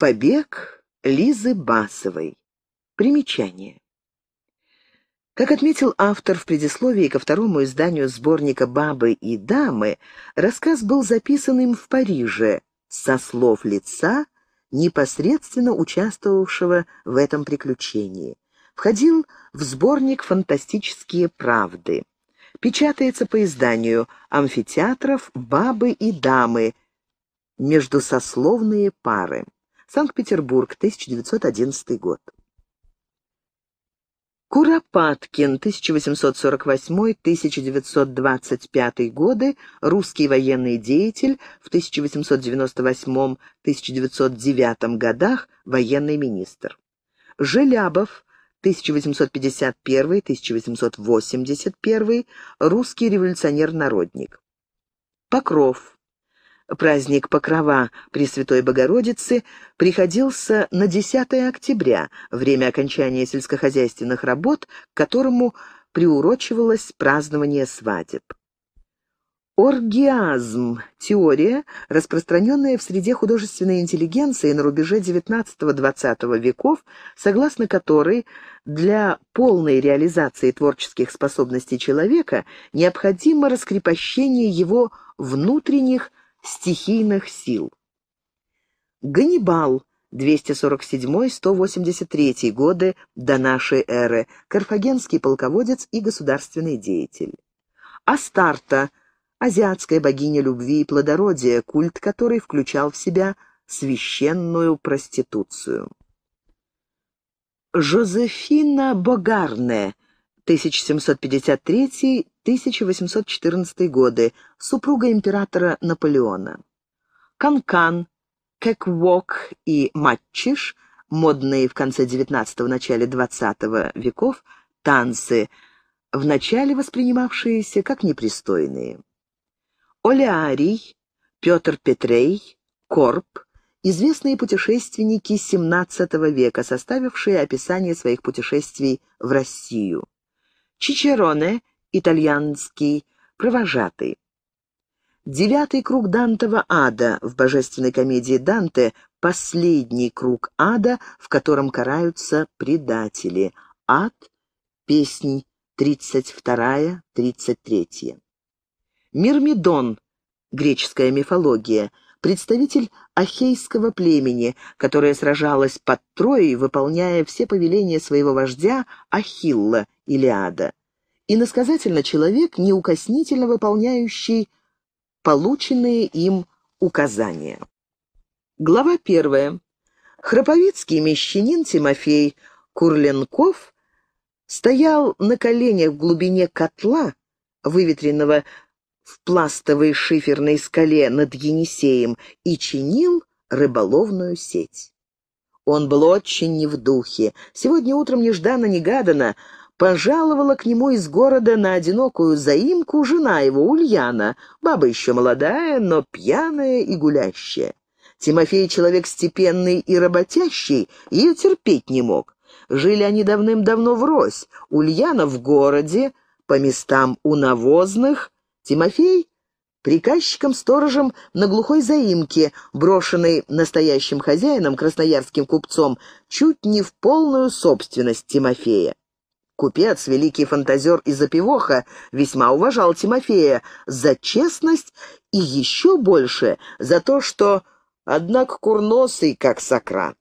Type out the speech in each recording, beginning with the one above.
Побег Лизы Басовой. Примечание. Как отметил автор в предисловии ко второму изданию сборника «Бабы и дамы», рассказ был записан им в Париже со слов лица, непосредственно участвовавшего в этом приключении. Входил в сборник «Фантастические правды». Печатается по изданию «Амфитеатров, бабы и дамы», междусословные пары. Санкт-Петербург, 1911 год. Куропаткин, 1848-1925 годы, русский военный деятель, в 1898-1909 годах военный министр. Желябов, 1851-1881, русский революционер-народник. Покров, Праздник Покрова Пресвятой Богородицы приходился на 10 октября, время окончания сельскохозяйственных работ, к которому приурочивалось празднование свадеб. Оргиазм – теория, распространенная в среде художественной интеллигенции на рубеже XIX-XX веков, согласно которой для полной реализации творческих способностей человека необходимо раскрепощение его внутренних стихийных сил. Ганнибал, 247-183 годы до нашей эры, карфагенский полководец и государственный деятель. Астарта, азиатская богиня любви и плодородия, культ которой включал в себя священную проституцию. Жозефина Богарне – 1753-1814 годы, супруга императора Наполеона. Канкан, -кан, Кеквок и Матчиш, модные в конце XIX-начале XX веков, танцы, вначале воспринимавшиеся как непристойные. Олеарий, Петр Петрей, Корп, известные путешественники XVII века, составившие описание своих путешествий в Россию. Чичероне, итальянский, провожатый. Девятый круг Дантова ада в божественной комедии Данте – последний круг ада, в котором караются предатели. Ад, песнь 32-33. Мирмидон, греческая мифология – представитель ахейского племени, которое сражалось под Троей, выполняя все повеления своего вождя Ахилла Илиада. И насказательно человек, неукоснительно выполняющий полученные им указания. Глава первая. Храповицкий мещанин Тимофей Курленков стоял на коленях в глубине котла, выветренного в пластовой шиферной скале над Енисеем и чинил рыболовную сеть. Он был очень не в духе. Сегодня утром нежданно-негаданно пожаловала к нему из города на одинокую заимку жена его, Ульяна, баба еще молодая, но пьяная и гулящая. Тимофей человек степенный и работящий, ее терпеть не мог. Жили они давным-давно врозь, Ульяна в городе, по местам у навозных, Тимофей приказчиком-сторожем на глухой заимке, брошенной настоящим хозяином, красноярским купцом, чуть не в полную собственность Тимофея. Купец, великий фантазер из Опивоха, весьма уважал Тимофея за честность и еще больше за то, что, однако, курносый, как Сократ.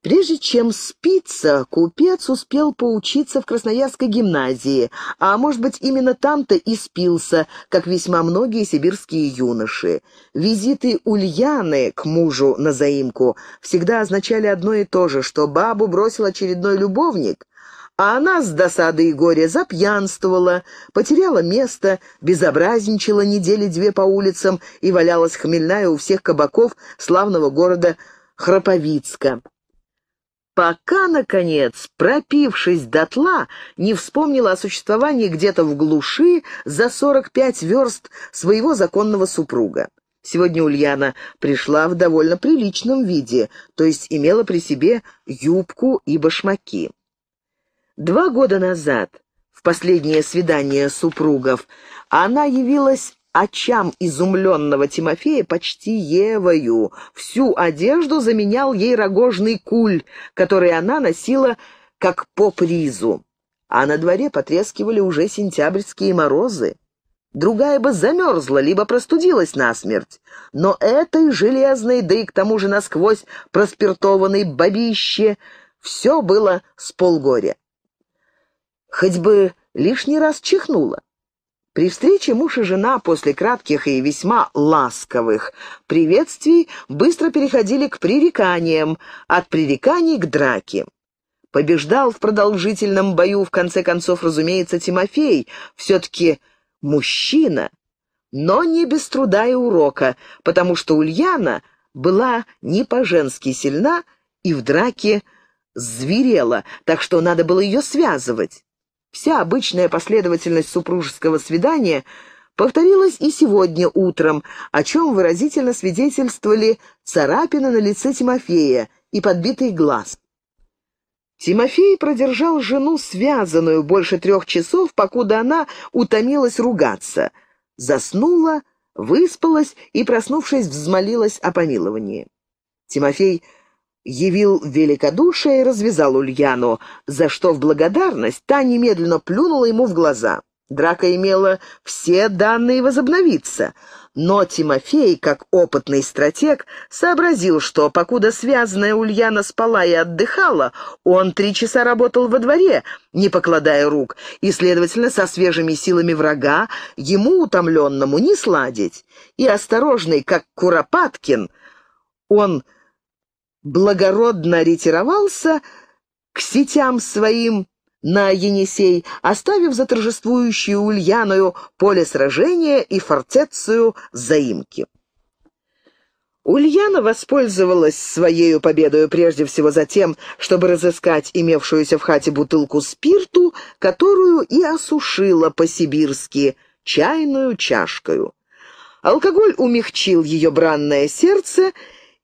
Прежде чем спиться, купец успел поучиться в Красноярской гимназии, а, может быть, именно там-то и спился, как весьма многие сибирские юноши. Визиты Ульяны к мужу на заимку всегда означали одно и то же, что бабу бросил очередной любовник, а она с досадой и горя запьянствовала, потеряла место, безобразничала недели две по улицам и валялась хмельная у всех кабаков славного города Храповицка пока, наконец, пропившись дотла, не вспомнила о существовании где-то в глуши за 45 верст своего законного супруга. Сегодня Ульяна пришла в довольно приличном виде, то есть имела при себе юбку и башмаки. Два года назад, в последнее свидание супругов, она явилась очам изумленного Тимофея почти Евою. Всю одежду заменял ей рогожный куль, который она носила как по призу. А на дворе потрескивали уже сентябрьские морозы. Другая бы замерзла, либо простудилась насмерть. Но этой железной, да и к тому же насквозь проспиртованной бабище, все было с полгоря. Хоть бы лишний раз чихнула. При встрече муж и жена после кратких и весьма ласковых приветствий быстро переходили к пререканиям, от пререканий к драке. Побеждал в продолжительном бою, в конце концов, разумеется, Тимофей, все-таки мужчина, но не без труда и урока, потому что Ульяна была не по-женски сильна и в драке зверела, так что надо было ее связывать. Вся обычная последовательность супружеского свидания повторилась и сегодня утром, о чем выразительно свидетельствовали царапины на лице Тимофея и подбитый глаз. Тимофей продержал жену связанную больше трех часов, покуда она утомилась ругаться. Заснула, выспалась и, проснувшись, взмолилась о помиловании. Тимофей явил великодушие и развязал Ульяну, за что в благодарность та немедленно плюнула ему в глаза. Драка имела все данные возобновиться, но Тимофей, как опытный стратег, сообразил, что, покуда связанная Ульяна спала и отдыхала, он три часа работал во дворе, не покладая рук, и, следовательно, со свежими силами врага ему, утомленному, не сладить. И осторожный, как Куропаткин, он благородно ретировался к сетям своим на Енисей, оставив за торжествующую Ульяною поле сражения и фортецию заимки. Ульяна воспользовалась своей победою прежде всего за тем, чтобы разыскать имевшуюся в хате бутылку спирту, которую и осушила по-сибирски чайную чашкою. Алкоголь умягчил ее бранное сердце,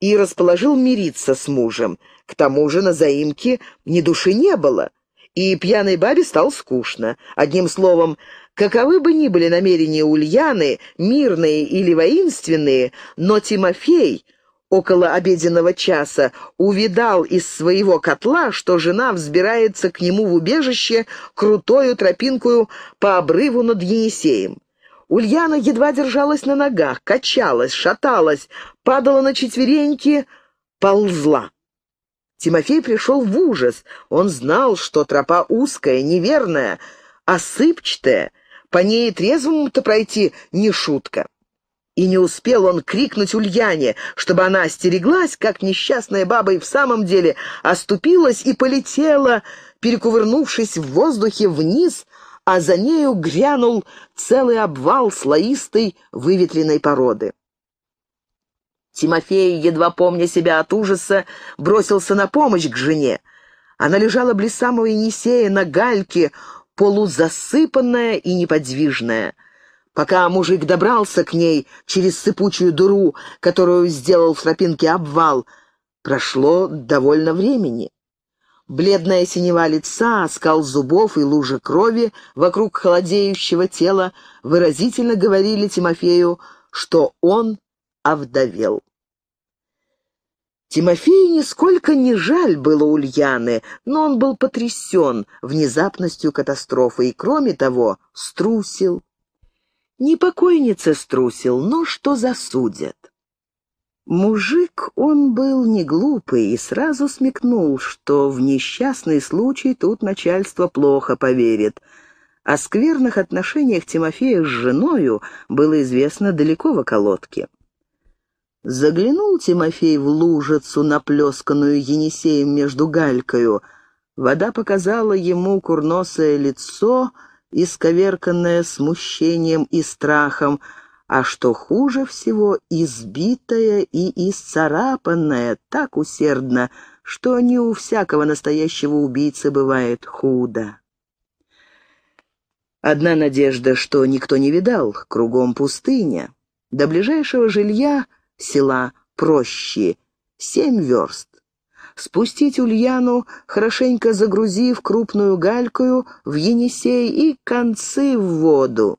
и расположил мириться с мужем. К тому же на заимке ни души не было, и пьяной бабе стало скучно. Одним словом, каковы бы ни были намерения Ульяны, мирные или воинственные, но Тимофей около обеденного часа увидал из своего котла, что жена взбирается к нему в убежище крутою тропинкою по обрыву над Енисеем. Ульяна едва держалась на ногах, качалась, шаталась, падала на четвереньки, ползла. Тимофей пришел в ужас. Он знал, что тропа узкая, неверная, осыпчатая. По ней трезвому-то пройти не шутка. И не успел он крикнуть Ульяне, чтобы она остереглась, как несчастная баба и в самом деле оступилась и полетела, перекувырнувшись в воздухе вниз а за нею грянул целый обвал слоистой выветренной породы. Тимофей, едва помня себя от ужаса, бросился на помощь к жене. Она лежала близ самого Енисея на гальке, полузасыпанная и неподвижная. Пока мужик добрался к ней через сыпучую дыру, которую сделал в тропинке обвал, прошло довольно времени. Бледная синева лица, оскал зубов и лужа крови вокруг холодеющего тела выразительно говорили Тимофею, что он овдовел. Тимофею нисколько не жаль было Ульяны, но он был потрясен внезапностью катастрофы и, кроме того, струсил. Не покойница струсил, но что засудят. Мужик он был не глупый и сразу смекнул, что в несчастный случай тут начальство плохо поверит. О скверных отношениях Тимофея с женою было известно далеко в околотке. Заглянул Тимофей в лужицу, наплесканную Енисеем между галькою. Вода показала ему курносое лицо, исковерканное смущением и страхом, а что хуже всего, избитая и исцарапанная так усердно, что не у всякого настоящего убийцы бывает худо. Одна надежда, что никто не видал, кругом пустыня. До ближайшего жилья села проще, семь верст. Спустить Ульяну, хорошенько загрузив крупную галькою в Енисей и концы в воду.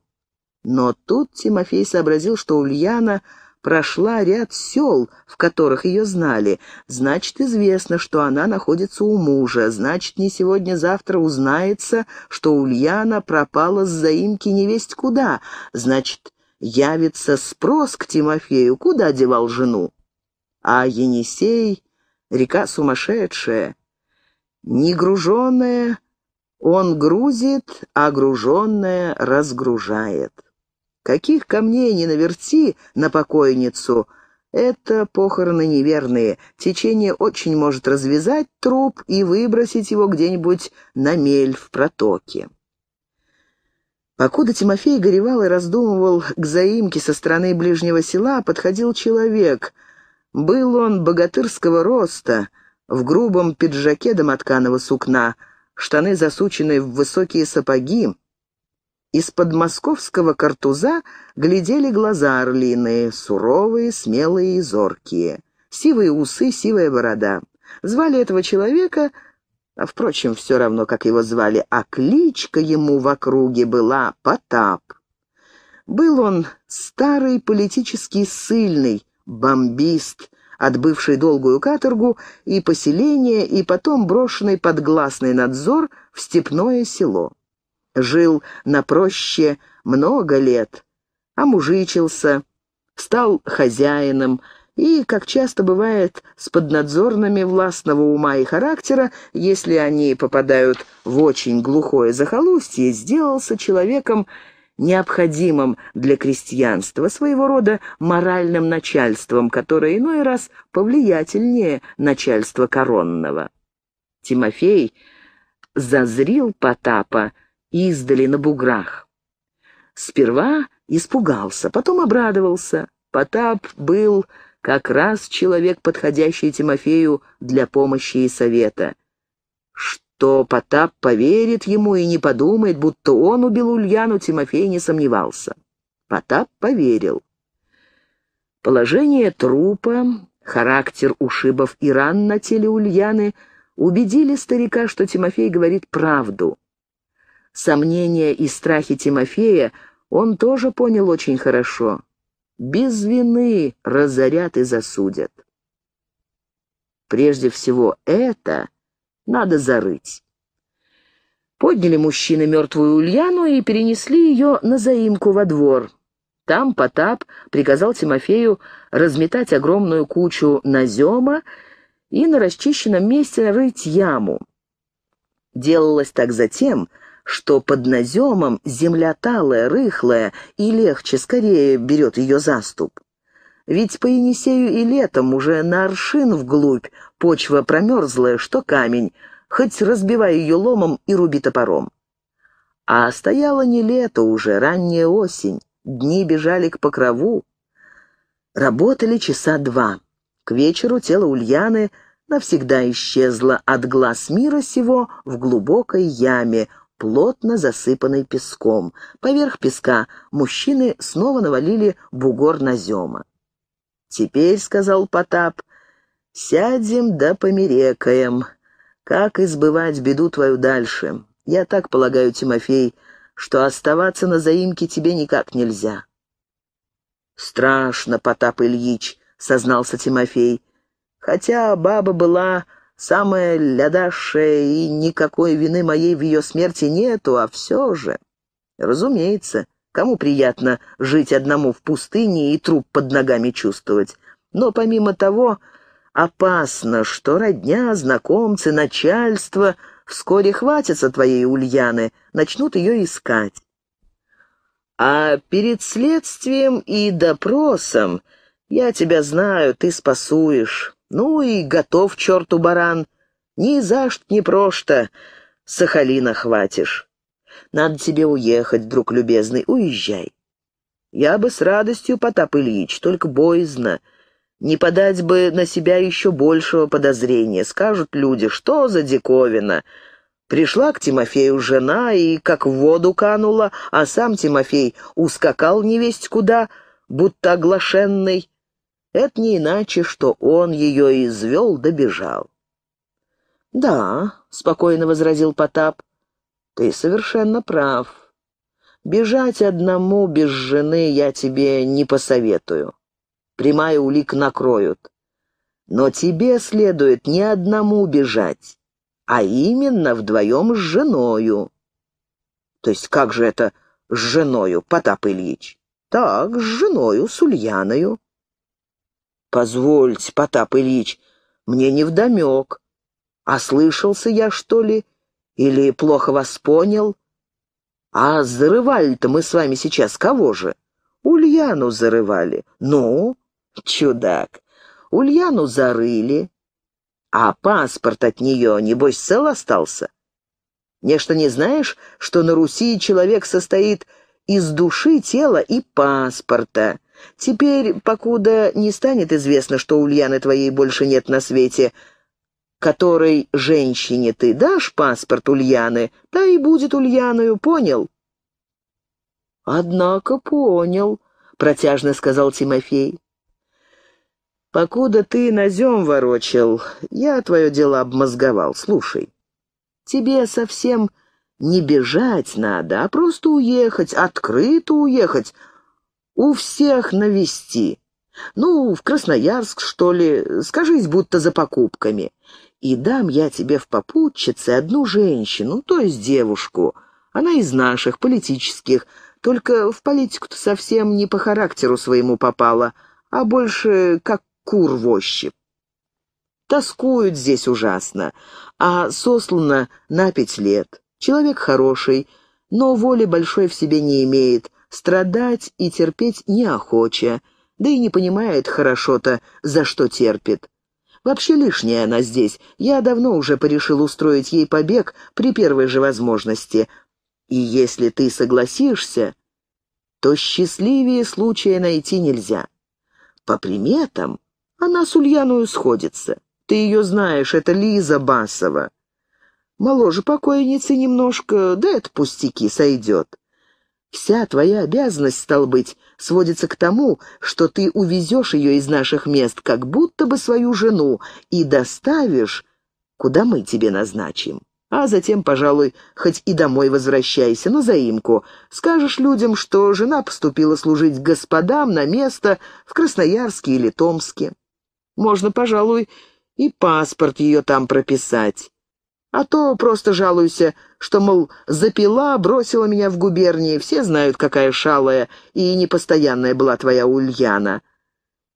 Но тут Тимофей сообразил, что Ульяна прошла ряд сел, в которых ее знали. Значит, известно, что она находится у мужа. Значит, не сегодня-завтра узнается, что Ульяна пропала с заимки невесть куда. Значит, явится спрос к Тимофею, куда девал жену. А Енисей — река сумасшедшая. Негруженная он грузит, а груженная разгружает. Каких камней не наверти на покойницу, это похороны неверные. Течение очень может развязать труп и выбросить его где-нибудь на мель в протоке. Покуда Тимофей горевал и раздумывал к заимке со стороны ближнего села, подходил человек. Был он богатырского роста, в грубом пиджаке домотканого сукна, штаны засучены в высокие сапоги, из-под московского картуза глядели глаза орлиные, суровые, смелые и зоркие. Сивые усы, сивая борода. Звали этого человека, а, впрочем, все равно, как его звали, а кличка ему в округе была Потап. Был он старый политический сильный бомбист, отбывший долгую каторгу и поселение, и потом брошенный под гласный надзор в степное село жил на проще много лет, омужичился, стал хозяином и, как часто бывает, с поднадзорными властного ума и характера, если они попадают в очень глухое захолустье, сделался человеком, необходимым для крестьянства, своего рода моральным начальством, которое иной раз повлиятельнее начальства коронного. Тимофей зазрил Потапа издали на буграх. Сперва испугался, потом обрадовался. Потап был как раз человек, подходящий Тимофею для помощи и совета. Что Потап поверит ему и не подумает, будто он убил Ульяну, Тимофей не сомневался. Потап поверил. Положение трупа, характер ушибов и ран на теле Ульяны убедили старика, что Тимофей говорит правду. Сомнения и страхи Тимофея он тоже понял очень хорошо. Без вины разорят и засудят. Прежде всего это надо зарыть. Подняли мужчины мертвую Ульяну и перенесли ее на заимку во двор. Там Потап приказал Тимофею разметать огромную кучу назема и на расчищенном месте рыть яму. Делалось так затем, что под наземом земля талая, рыхлая, и легче, скорее берет ее заступ. Ведь по Енисею и летом уже на аршин вглубь почва промерзлая, что камень, хоть разбивай ее ломом и руби топором. А стояло не лето уже, ранняя осень, дни бежали к покрову. Работали часа два. К вечеру тело Ульяны навсегда исчезло от глаз мира сего в глубокой яме — плотно засыпанный песком. Поверх песка мужчины снова навалили бугор назема. «Теперь, — сказал Потап, — сядем да померекаем. Как избывать беду твою дальше? Я так полагаю, Тимофей, что оставаться на заимке тебе никак нельзя». «Страшно, Потап Ильич», — сознался Тимофей. «Хотя баба была самая лядашая, и никакой вины моей в ее смерти нету, а все же... Разумеется, кому приятно жить одному в пустыне и труп под ногами чувствовать. Но помимо того, опасно, что родня, знакомцы, начальство вскоре хватятся твоей Ульяны, начнут ее искать. А перед следствием и допросом я тебя знаю, ты спасуешь. Ну и готов, черту баран. Ни за что, ни прошто. Сахалина хватишь. Надо тебе уехать, друг любезный, уезжай. Я бы с радостью, Потап Ильич, только боязно. Не подать бы на себя еще большего подозрения. Скажут люди, что за диковина. Пришла к Тимофею жена и как в воду канула, а сам Тимофей ускакал невесть куда, будто оглашенный. Это не иначе, что он ее извел, добежал. «Да», — спокойно возразил Потап, — «ты совершенно прав. Бежать одному без жены я тебе не посоветую. Прямая улик накроют. Но тебе следует не одному бежать, а именно вдвоем с женою». «То есть как же это с женою, Потап Ильич?» «Так, с женою, с Ульяною». Позвольте, Потап Ильич, мне невдомек. Ослышался я, что ли? Или плохо вас понял? А зарывали-то мы с вами сейчас кого же? Ульяну зарывали. Ну, чудак, Ульяну зарыли. А паспорт от нее, небось, цел остался? Нечто не знаешь, что на Руси человек состоит из души, тела и паспорта. Теперь, покуда не станет известно, что Ульяны твоей больше нет на свете, которой женщине ты дашь паспорт Ульяны, та и будет Ульяною, понял?» «Однако понял», — протяжно сказал Тимофей. «Покуда ты назем ворочил, я твое дело обмозговал, слушай. Тебе совсем не бежать надо, а просто уехать, открыто уехать, у всех навести. Ну, в Красноярск, что ли, скажись, будто за покупками. И дам я тебе в попутчице одну женщину, то есть девушку. Она из наших, политических, только в политику-то совсем не по характеру своему попала, а больше как кур возчик. Тоскуют здесь ужасно, а сослана на пять лет. Человек хороший, но воли большой в себе не имеет, страдать и терпеть неохоче, да и не понимает хорошо-то, за что терпит. Вообще лишняя она здесь. Я давно уже порешил устроить ей побег при первой же возможности. И если ты согласишься, то счастливее случая найти нельзя. По приметам она с Ульяною сходится. Ты ее знаешь, это Лиза Басова. Моложе покойницы немножко, да это пустяки, сойдет. Вся твоя обязанность, стал быть, сводится к тому, что ты увезешь ее из наших мест, как будто бы свою жену, и доставишь, куда мы тебе назначим. А затем, пожалуй, хоть и домой возвращайся, на заимку. Скажешь людям, что жена поступила служить господам на место в Красноярске или Томске. Можно, пожалуй, и паспорт ее там прописать. А то просто жалуюсь, что, мол, запила, бросила меня в губернии. Все знают, какая шалая и непостоянная была твоя Ульяна.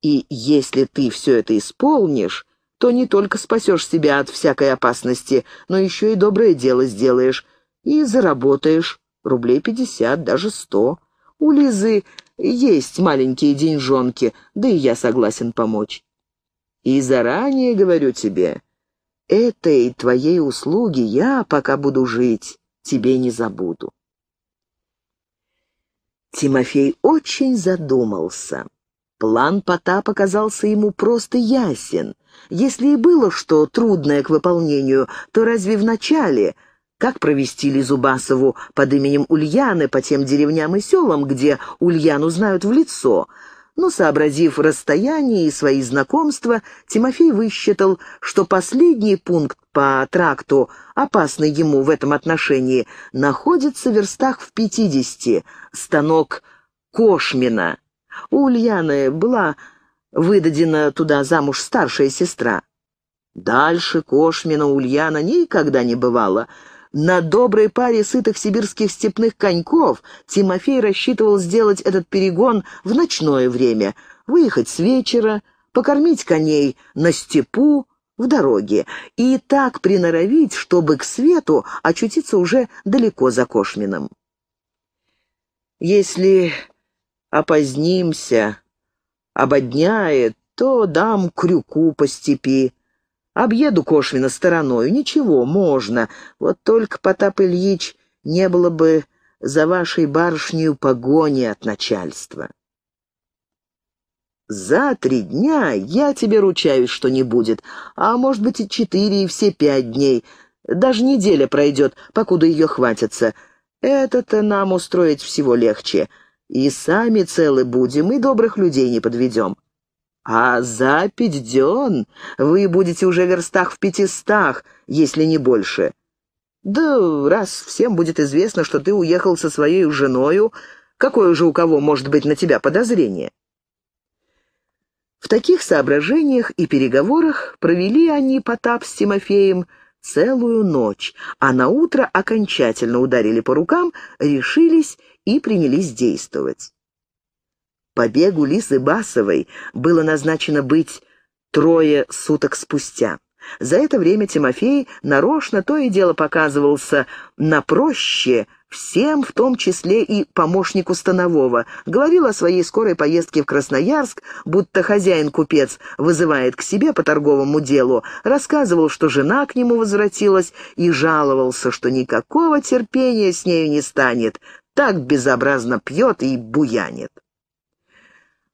И если ты все это исполнишь, то не только спасешь себя от всякой опасности, но еще и доброе дело сделаешь и заработаешь рублей пятьдесят, даже сто. У Лизы есть маленькие деньжонки, да и я согласен помочь. И заранее говорю тебе, этой твоей услуги я, пока буду жить, тебе не забуду. Тимофей очень задумался. План Пота показался ему просто ясен. Если и было что трудное к выполнению, то разве в начале, как провести Лизубасову под именем Ульяны по тем деревням и селам, где Ульяну знают в лицо — но, сообразив расстояние и свои знакомства, Тимофей высчитал, что последний пункт по тракту, опасный ему в этом отношении, находится в верстах в пятидесяти, станок Кошмина. У Ульяны была выдадена туда замуж старшая сестра. Дальше Кошмина Ульяна никогда не бывала — на доброй паре сытых сибирских степных коньков Тимофей рассчитывал сделать этот перегон в ночное время, выехать с вечера, покормить коней на степу, в дороге, и так приноровить, чтобы к свету очутиться уже далеко за Кошмином. «Если опозднимся, ободняет, то дам крюку по степи», Объеду Кошвина стороною, ничего, можно. Вот только, Потап Ильич, не было бы за вашей барышнею погони от начальства. За три дня я тебе ручаюсь, что не будет, а может быть и четыре, и все пять дней. Даже неделя пройдет, покуда ее хватится. Это-то нам устроить всего легче. И сами целы будем, и добрых людей не подведем. А за Пизден вы будете уже верстах в пятистах, если не больше. Да раз всем будет известно, что ты уехал со своей женою, какое же у кого может быть на тебя подозрение? В таких соображениях и переговорах провели они Потап с Тимофеем целую ночь, а на утро окончательно ударили по рукам, решились и принялись действовать. Побегу Лисы Басовой было назначено быть трое суток спустя. За это время Тимофей нарочно то и дело показывался на проще всем, в том числе и помощнику Станового. Говорил о своей скорой поездке в Красноярск, будто хозяин-купец вызывает к себе по торговому делу. Рассказывал, что жена к нему возвратилась и жаловался, что никакого терпения с нею не станет. Так безобразно пьет и буянит.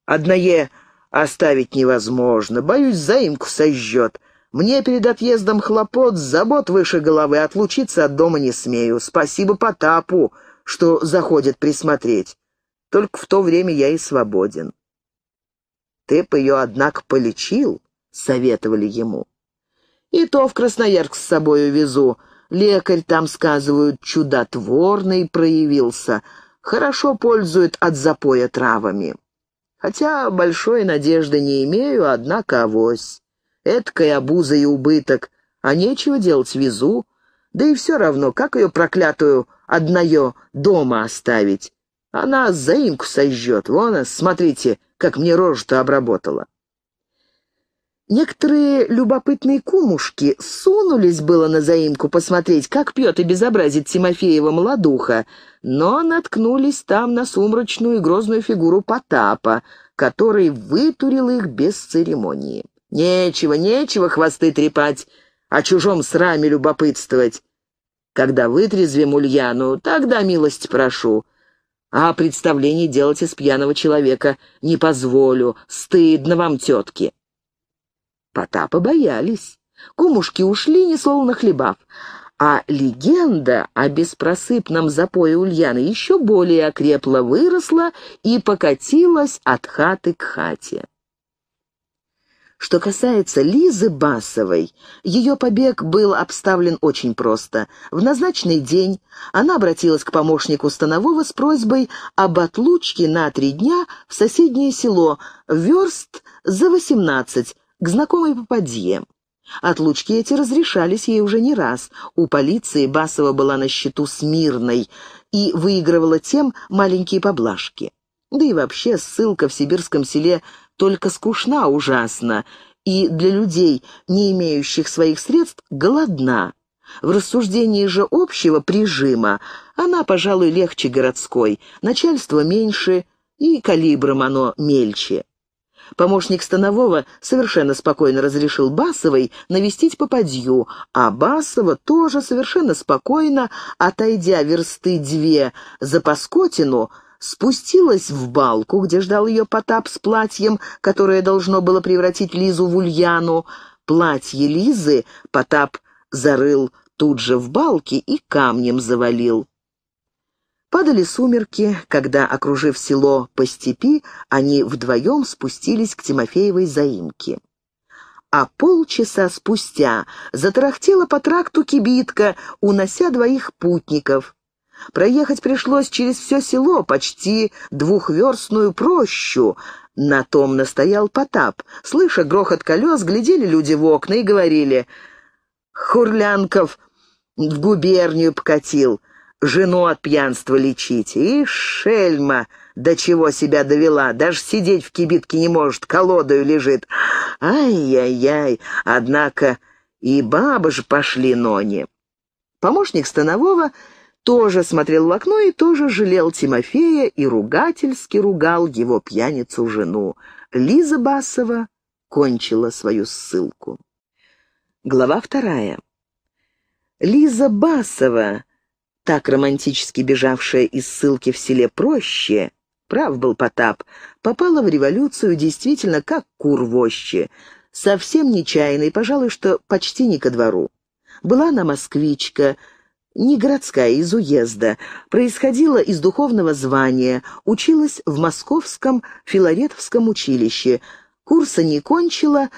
Одное оставить невозможно. Боюсь, заимку сожжет. Мне перед отъездом хлопот, забот выше головы, отлучиться от дома не смею. Спасибо Потапу, что заходит присмотреть. Только в то время я и свободен. Ты бы ее, однако, полечил, — советовали ему. И то в Красноярск с собой увезу. Лекарь там, сказывают, чудотворный проявился. Хорошо пользует от запоя травами. Хотя большой надежды не имею, однако авось. Эдкая обуза и убыток, а нечего делать везу. Да и все равно, как ее проклятую одное дома оставить? Она заимку сожжет, вон, смотрите, как мне рожу-то обработала. Некоторые любопытные кумушки сунулись было на заимку посмотреть, как пьет и безобразит Тимофеева молодуха, но наткнулись там на сумрачную и грозную фигуру Потапа, который вытурил их без церемонии. «Нечего, нечего хвосты трепать, о чужом сраме любопытствовать. Когда вытрезвим Ульяну, тогда милость прошу. А представлений делать из пьяного человека не позволю, стыдно вам, тетки». Потапа боялись. Кумушки ушли, не словно хлебав. А легенда о беспросыпном запое Ульяны еще более окрепла, выросла и покатилась от хаты к хате. Что касается Лизы Басовой, ее побег был обставлен очень просто. В назначенный день она обратилась к помощнику Станового с просьбой об отлучке на три дня в соседнее село, верст за восемнадцать, к знакомой попадье. Отлучки эти разрешались ей уже не раз. У полиции Басова была на счету смирной и выигрывала тем маленькие поблажки. Да и вообще ссылка в сибирском селе только скучна ужасно и для людей, не имеющих своих средств, голодна. В рассуждении же общего прижима она, пожалуй, легче городской, начальство меньше и калибром оно мельче. Помощник Станового совершенно спокойно разрешил Басовой навестить попадью, а Басова тоже совершенно спокойно, отойдя версты две за Паскотину, спустилась в балку, где ждал ее Потап с платьем, которое должно было превратить Лизу в Ульяну. Платье Лизы Потап зарыл тут же в балке и камнем завалил. Падали сумерки, когда, окружив село по степи, они вдвоем спустились к Тимофеевой заимке. А полчаса спустя затарахтела по тракту кибитка, унося двоих путников. Проехать пришлось через все село, почти двухверстную прощу. На том настоял Потап. Слыша грохот колес, глядели люди в окна и говорили... «Хурлянков в губернию покатил жену от пьянства лечите. И шельма, до чего себя довела, даже сидеть в кибитке не может, колодою лежит. Ай-яй-яй, однако и бабы ж пошли, нони. Помощник Станового тоже смотрел в окно и тоже жалел Тимофея и ругательски ругал его пьяницу-жену. Лиза Басова кончила свою ссылку. Глава вторая. Лиза Басова так романтически бежавшая из ссылки в селе Проще, прав был Потап, попала в революцию действительно как кур вощи, совсем нечаянной, пожалуй, что почти не ко двору. Была она москвичка, не городская, из уезда, происходила из духовного звания, училась в Московском Филаретовском училище, курса не кончила,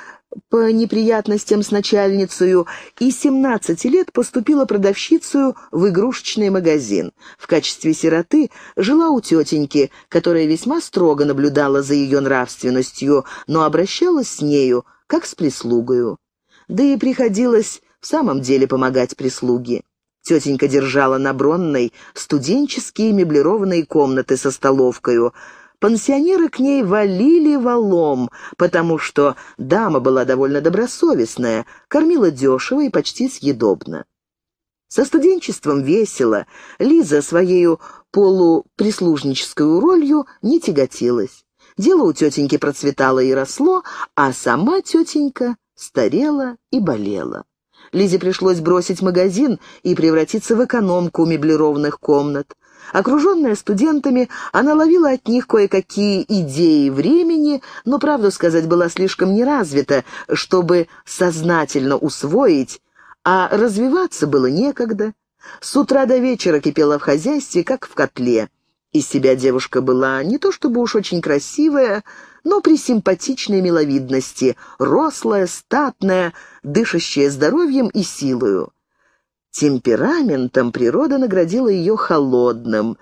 по неприятностям с начальницей и 17 лет поступила продавщицей в игрушечный магазин. В качестве сироты жила у тетеньки, которая весьма строго наблюдала за ее нравственностью, но обращалась с нею, как с прислугою. Да и приходилось в самом деле помогать прислуге. Тетенька держала на Бронной студенческие меблированные комнаты со столовкою – Пансионеры к ней валили валом, потому что дама была довольно добросовестная, кормила дешево и почти съедобно. Со студенчеством весело, Лиза своею полуприслужническую ролью не тяготилась. Дело у тетеньки процветало и росло, а сама тетенька старела и болела. Лизе пришлось бросить магазин и превратиться в экономку меблированных комнат. Окруженная студентами, она ловила от них кое-какие идеи времени, но, правду сказать, была слишком неразвита, чтобы сознательно усвоить, а развиваться было некогда. С утра до вечера кипела в хозяйстве, как в котле. Из себя девушка была не то чтобы уж очень красивая, но при симпатичной миловидности, рослая, статная, дышащая здоровьем и силою. Темпераментом природа наградила ее холодным,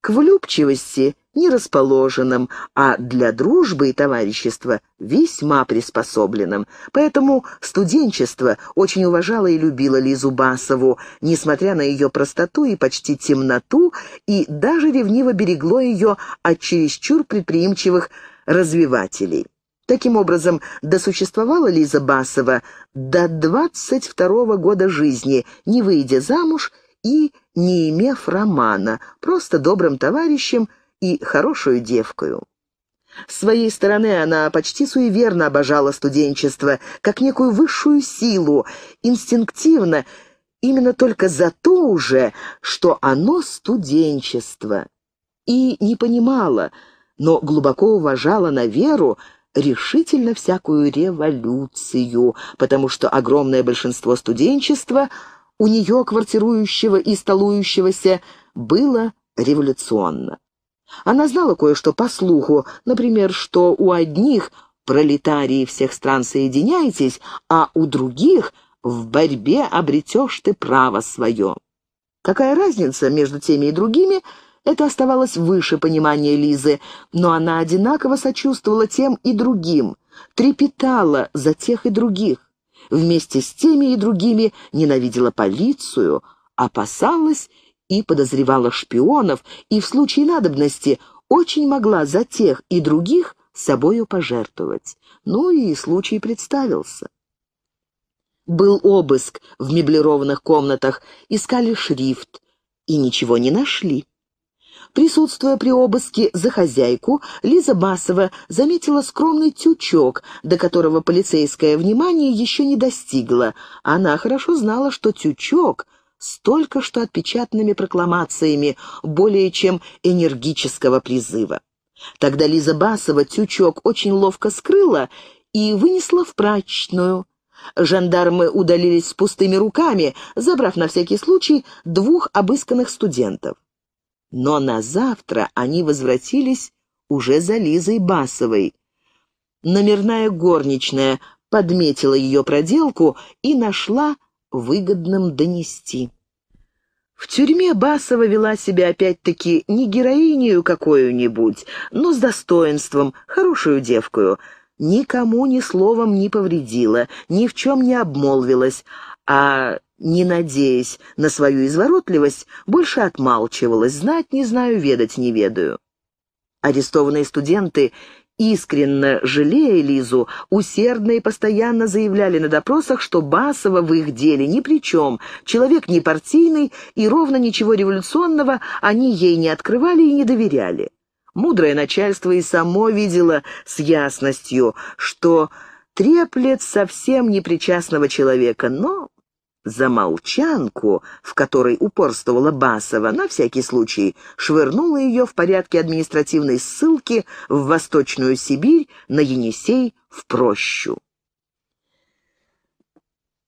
к влюбчивости нерасположенным, а для дружбы и товарищества весьма приспособленным. Поэтому студенчество очень уважало и любило Лизу Басову, несмотря на ее простоту и почти темноту, и даже ревниво берегло ее от чересчур предприимчивых развивателей. Таким образом, досуществовала Лиза Басова до 22 года жизни, не выйдя замуж и не имев романа, просто добрым товарищем и хорошую девкою. С своей стороны она почти суеверно обожала студенчество, как некую высшую силу, инстинктивно, именно только за то уже, что оно студенчество. И не понимала, но глубоко уважала на веру, решительно всякую революцию, потому что огромное большинство студенчества у нее квартирующего и столующегося было революционно. Она знала кое-что по слуху, например, что у одних пролетарии всех стран соединяйтесь, а у других в борьбе обретешь ты право свое. Какая разница между теми и другими – это оставалось выше понимания Лизы, но она одинаково сочувствовала тем и другим, трепетала за тех и других. Вместе с теми и другими ненавидела полицию, опасалась и подозревала шпионов, и в случае надобности очень могла за тех и других собою пожертвовать. Ну и случай представился. Был обыск в меблированных комнатах, искали шрифт и ничего не нашли. Присутствуя при обыске за хозяйку, Лиза Басова заметила скромный тючок, до которого полицейское внимание еще не достигло. Она хорошо знала, что тючок с только что отпечатанными прокламациями более чем энергического призыва. Тогда Лиза Басова тючок очень ловко скрыла и вынесла в прачечную. Жандармы удалились с пустыми руками, забрав на всякий случай двух обысканных студентов но на завтра они возвратились уже за Лизой Басовой. Номерная горничная подметила ее проделку и нашла выгодным донести. В тюрьме Басова вела себя опять-таки не героинею какую-нибудь, но с достоинством, хорошую девкую. Никому ни словом не повредила, ни в чем не обмолвилась, а не надеясь на свою изворотливость, больше отмалчивалась, знать не знаю, ведать не ведаю. Арестованные студенты искренне жалея Лизу, усердно и постоянно заявляли на допросах, что Басова в их деле ни при чем, человек не партийный, и ровно ничего революционного они ей не открывали и не доверяли. Мудрое начальство и само видело с ясностью, что треплет совсем непричастного человека, но за молчанку, в которой упорствовала Басова, на всякий случай швырнула ее в порядке административной ссылки в Восточную Сибирь на Енисей в Прощу.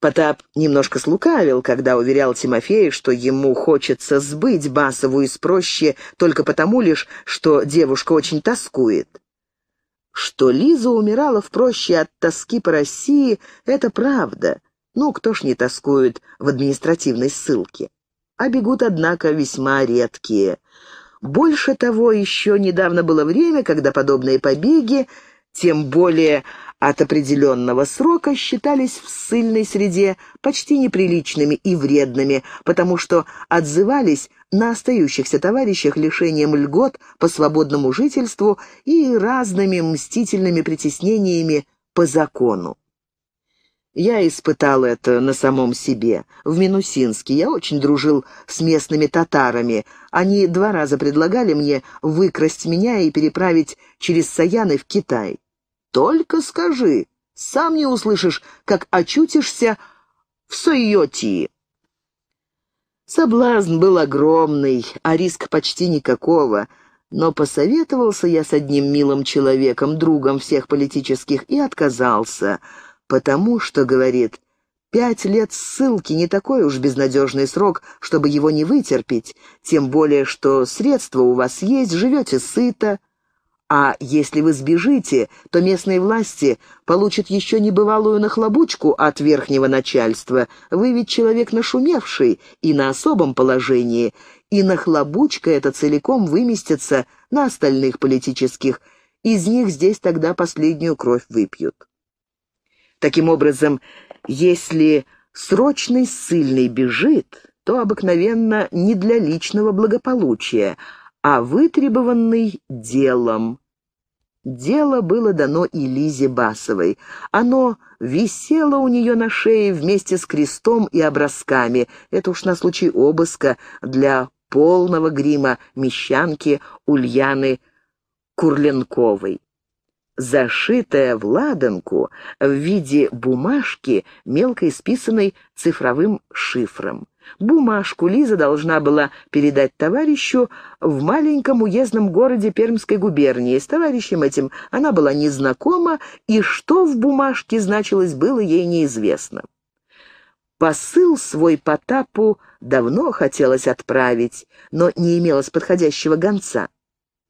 Потап немножко слукавил, когда уверял Тимофея, что ему хочется сбыть Басову из проще только потому лишь, что девушка очень тоскует. Что Лиза умирала в проще от тоски по России, это правда. Ну, кто ж не тоскует в административной ссылке? А бегут, однако, весьма редкие. Больше того, еще недавно было время, когда подобные побеги, тем более от определенного срока, считались в ссыльной среде почти неприличными и вредными, потому что отзывались на остающихся товарищах лишением льгот по свободному жительству и разными мстительными притеснениями по закону. Я испытал это на самом себе. В Минусинске я очень дружил с местными татарами. Они два раза предлагали мне выкрасть меня и переправить через Саяны в Китай. Только скажи, сам не услышишь, как очутишься в Сойотии. Соблазн был огромный, а риск почти никакого. Но посоветовался я с одним милым человеком, другом всех политических, и отказался — потому что, говорит, пять лет ссылки не такой уж безнадежный срок, чтобы его не вытерпеть, тем более, что средства у вас есть, живете сыто, а если вы сбежите, то местные власти получат еще небывалую нахлобучку от верхнего начальства. Вы ведь человек нашумевший и на особом положении, и нахлобучка эта целиком выместится на остальных политических из них здесь тогда последнюю кровь выпьют. Таким образом, если срочный ссыльный бежит, то обыкновенно не для личного благополучия, а вытребованный делом. Дело было дано и Лизе Басовой. Оно висело у нее на шее вместе с крестом и образками. Это уж на случай обыска для полного грима мещанки Ульяны Курленковой зашитая в ладанку в виде бумажки, мелко исписанной цифровым шифром. Бумажку Лиза должна была передать товарищу в маленьком уездном городе Пермской губернии. С товарищем этим она была незнакома, и что в бумажке значилось, было ей неизвестно. Посыл свой Потапу давно хотелось отправить, но не имелось подходящего гонца.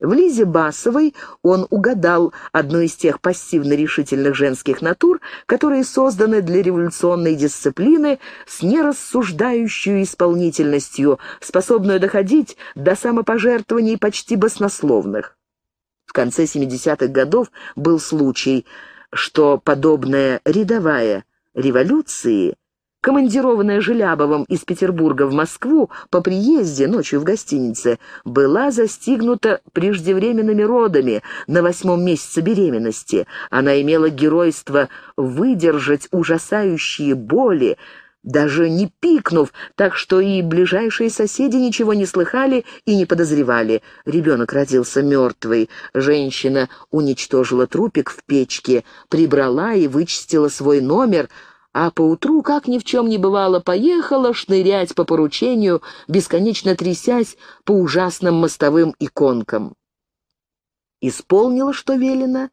В Лизе Басовой он угадал одну из тех пассивно-решительных женских натур, которые созданы для революционной дисциплины с нерассуждающей исполнительностью, способную доходить до самопожертвований почти баснословных. В конце 70-х годов был случай, что подобная рядовая революции командированная Желябовым из Петербурга в Москву по приезде ночью в гостинице, была застигнута преждевременными родами на восьмом месяце беременности. Она имела геройство выдержать ужасающие боли, даже не пикнув, так что и ближайшие соседи ничего не слыхали и не подозревали. Ребенок родился мертвый. Женщина уничтожила трупик в печке, прибрала и вычистила свой номер — а поутру, как ни в чем не бывало, поехала шнырять по поручению, бесконечно трясясь по ужасным мостовым иконкам. Исполнила, что велено,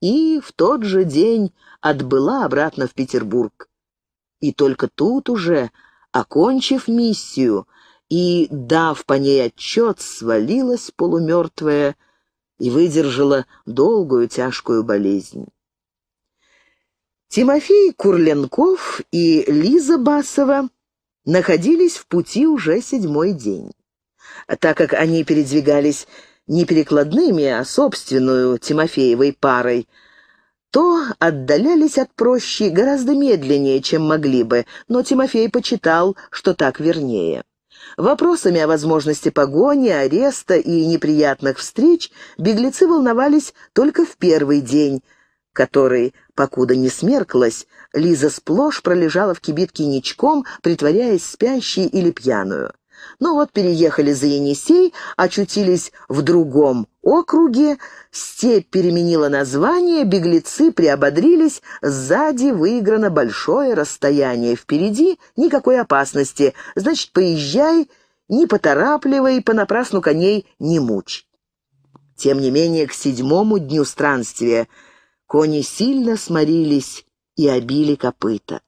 и в тот же день отбыла обратно в Петербург. И только тут уже, окончив миссию и дав по ней отчет, свалилась полумертвая и выдержала долгую тяжкую болезнь. Тимофей Курленков и Лиза Басова находились в пути уже седьмой день. Так как они передвигались не перекладными, а собственную Тимофеевой парой, то отдалялись от проще гораздо медленнее, чем могли бы, но Тимофей почитал, что так вернее. Вопросами о возможности погони, ареста и неприятных встреч беглецы волновались только в первый день – которой, покуда не смерклась, Лиза сплошь пролежала в кибитке ничком, притворяясь спящей или пьяную. Но ну вот переехали за Енисей, очутились в другом округе, степь переменила название, беглецы приободрились, сзади выиграно большое расстояние, впереди никакой опасности, значит, поезжай, не поторапливай, понапрасну коней не мучь. Тем не менее, к седьмому дню странствия Кони сильно сморились и обили копыта.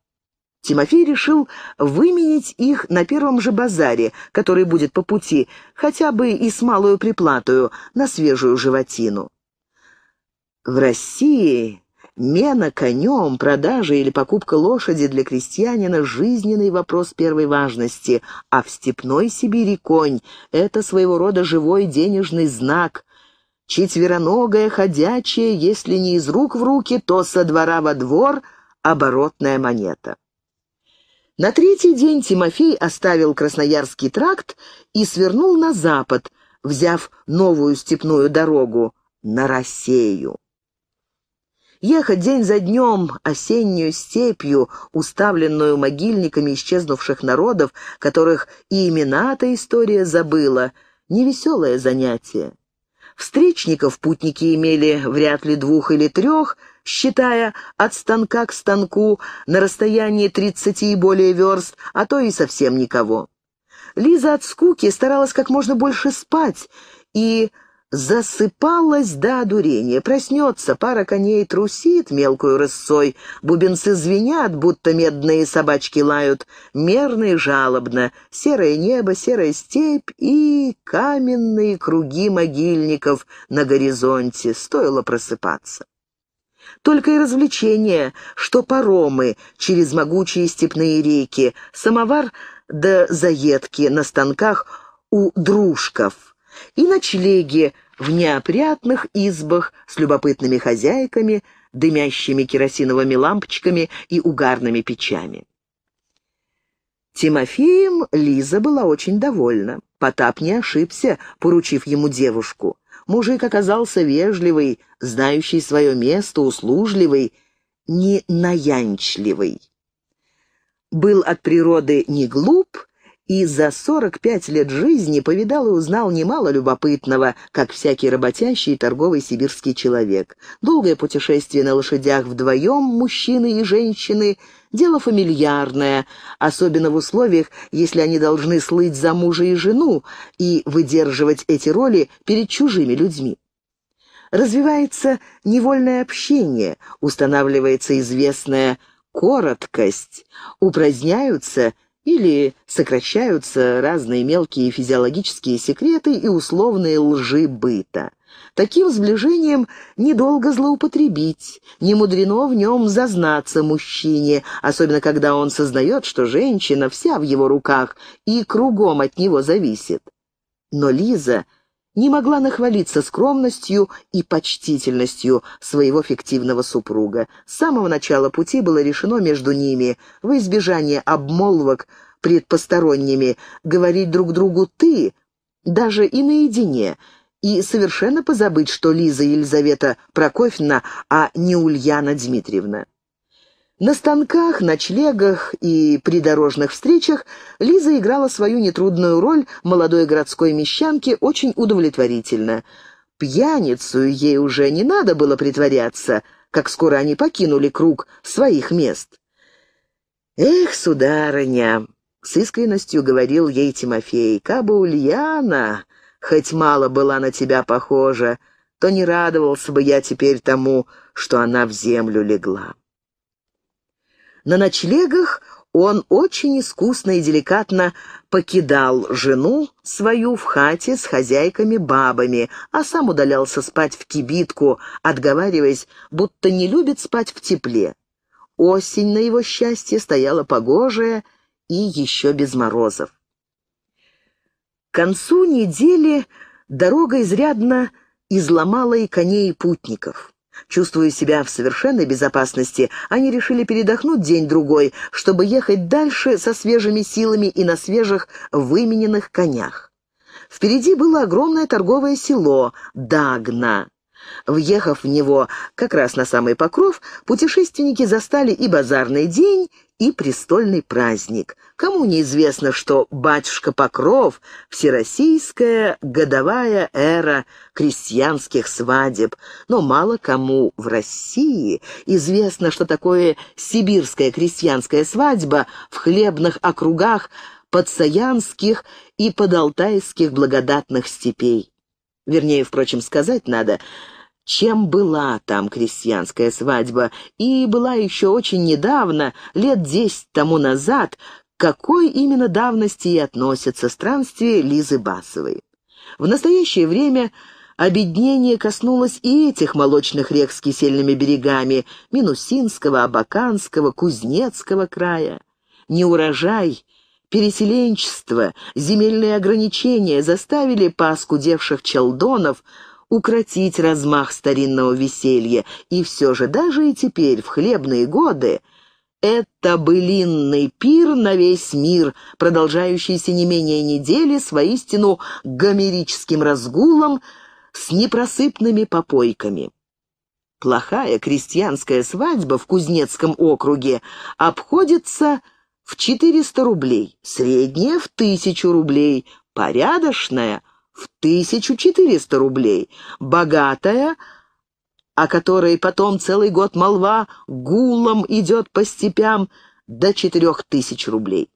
Тимофей решил выменить их на первом же базаре, который будет по пути, хотя бы и с малую приплатую на свежую животину. В России мена конем, продажа или покупка лошади для крестьянина – жизненный вопрос первой важности, а в степной Сибири конь – это своего рода живой денежный знак, четвероногая, ходячая, если не из рук в руки, то со двора во двор оборотная монета. На третий день Тимофей оставил Красноярский тракт и свернул на запад, взяв новую степную дорогу на Россию. Ехать день за днем осеннюю степью, уставленную могильниками исчезнувших народов, которых и имена-то история забыла, невеселое занятие. Встречников путники имели вряд ли двух или трех, считая от станка к станку на расстоянии тридцати и более верст, а то и совсем никого. Лиза от скуки старалась как можно больше спать и Засыпалась до одурения. Проснется, пара коней трусит мелкую рысцой. Бубенцы звенят, будто медные собачки лают. Мерно и жалобно. Серое небо, серая степь и каменные круги могильников на горизонте. Стоило просыпаться. Только и развлечение, что паромы через могучие степные реки, самовар да заедки на станках у дружков — и ночлеги в неопрятных избах с любопытными хозяйками, дымящими керосиновыми лампочками и угарными печами. Тимофеем Лиза была очень довольна. Потап не ошибся, поручив ему девушку. Мужик оказался вежливый, знающий свое место, услужливый, не наянчливый. Был от природы не глуп и за 45 лет жизни повидал и узнал немало любопытного, как всякий работящий торговый сибирский человек. Долгое путешествие на лошадях вдвоем, мужчины и женщины, дело фамильярное, особенно в условиях, если они должны слыть за мужа и жену и выдерживать эти роли перед чужими людьми. Развивается невольное общение, устанавливается известная короткость, упраздняются – или сокращаются разные мелкие физиологические секреты и условные лжи быта. Таким сближением недолго злоупотребить, не мудрено в нем зазнаться мужчине, особенно когда он сознает, что женщина вся в его руках и кругом от него зависит. Но Лиза — не могла нахвалиться скромностью и почтительностью своего фиктивного супруга. С самого начала пути было решено между ними, во избежание обмолвок пред посторонними, говорить друг другу «ты», даже и наедине, и совершенно позабыть, что Лиза Елизавета Прокофьевна, а не Ульяна Дмитриевна. На станках, ночлегах и придорожных встречах Лиза играла свою нетрудную роль молодой городской мещанки очень удовлетворительно. Пьяницу ей уже не надо было притворяться, как скоро они покинули круг своих мест. «Эх, сударыня!» — с искренностью говорил ей Тимофей. «Каба Ульяна, хоть мало была на тебя похожа, то не радовался бы я теперь тому, что она в землю легла». На ночлегах он очень искусно и деликатно покидал жену свою в хате с хозяйками-бабами, а сам удалялся спать в кибитку, отговариваясь, будто не любит спать в тепле. Осень, на его счастье, стояла погожая и еще без морозов. К концу недели дорога изрядно изломала и коней и путников. Чувствуя себя в совершенной безопасности, они решили передохнуть день-другой, чтобы ехать дальше со свежими силами и на свежих вымененных конях. Впереди было огромное торговое село Дагна. Въехав в него как раз на самый покров, путешественники застали и базарный день, и престольный праздник. Кому неизвестно, что батюшка Покров – всероссийская годовая эра крестьянских свадеб, но мало кому в России известно, что такое сибирская крестьянская свадьба в хлебных округах подсаянских и подалтайских благодатных степей. Вернее, впрочем, сказать надо – чем была там крестьянская свадьба, и была еще очень недавно, лет десять тому назад, какой именно давности и относятся странствия Лизы Басовой. В настоящее время обеднение коснулось и этих молочных рек с кисельными берегами Минусинского, Абаканского, Кузнецкого края. Неурожай, переселенчество, земельные ограничения заставили паскудевших челдонов укротить размах старинного веселья, и все же даже и теперь, в хлебные годы, это былинный пир на весь мир, продолжающийся не менее недели с воистину гомерическим разгулом, с непросыпными попойками. Плохая крестьянская свадьба в Кузнецком округе обходится в 400 рублей, средняя в 1000 рублей, порядочная в 1400 рублей, богатая, о которой потом целый год молва гулом идет по степям, до 4000 рублей.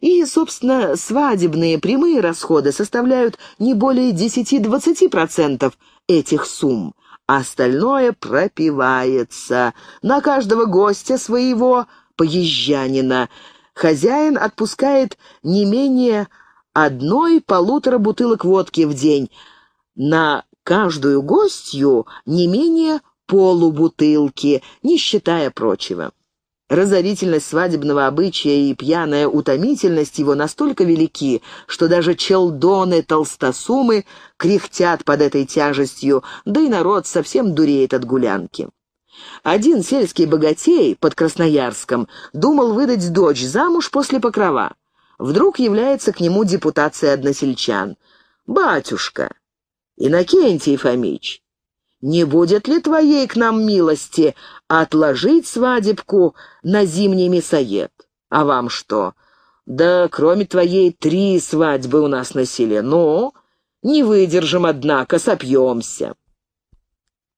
И, собственно, свадебные прямые расходы составляют не более 10-20% этих сумм. А остальное пропивается. На каждого гостя своего поезжанина хозяин отпускает не менее одной полутора бутылок водки в день, на каждую гостью не менее полубутылки, не считая прочего. Разорительность свадебного обычая и пьяная утомительность его настолько велики, что даже челдоны-толстосумы кряхтят под этой тяжестью, да и народ совсем дуреет от гулянки. Один сельский богатей под Красноярском думал выдать дочь замуж после покрова. Вдруг является к нему депутация односельчан. «Батюшка, Иннокентий Фомич, не будет ли твоей к нам милости отложить свадебку на зимний мясоед? А вам что? Да кроме твоей три свадьбы у нас на селе. Ну, не выдержим, однако, сопьемся».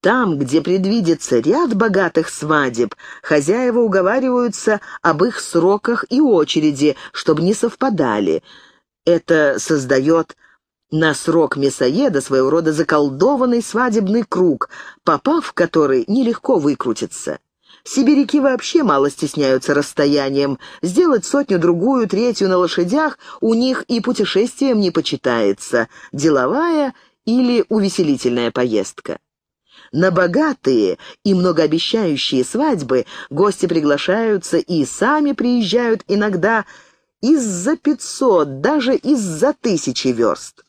Там, где предвидится ряд богатых свадеб, хозяева уговариваются об их сроках и очереди, чтобы не совпадали. Это создает на срок мясоеда своего рода заколдованный свадебный круг, попав в который нелегко выкрутиться. Сибиряки вообще мало стесняются расстоянием. Сделать сотню, другую, третью на лошадях у них и путешествием не почитается. Деловая или увеселительная поездка. На богатые и многообещающие свадьбы гости приглашаются и сами приезжают иногда из-за 500, даже из-за тысячи верст.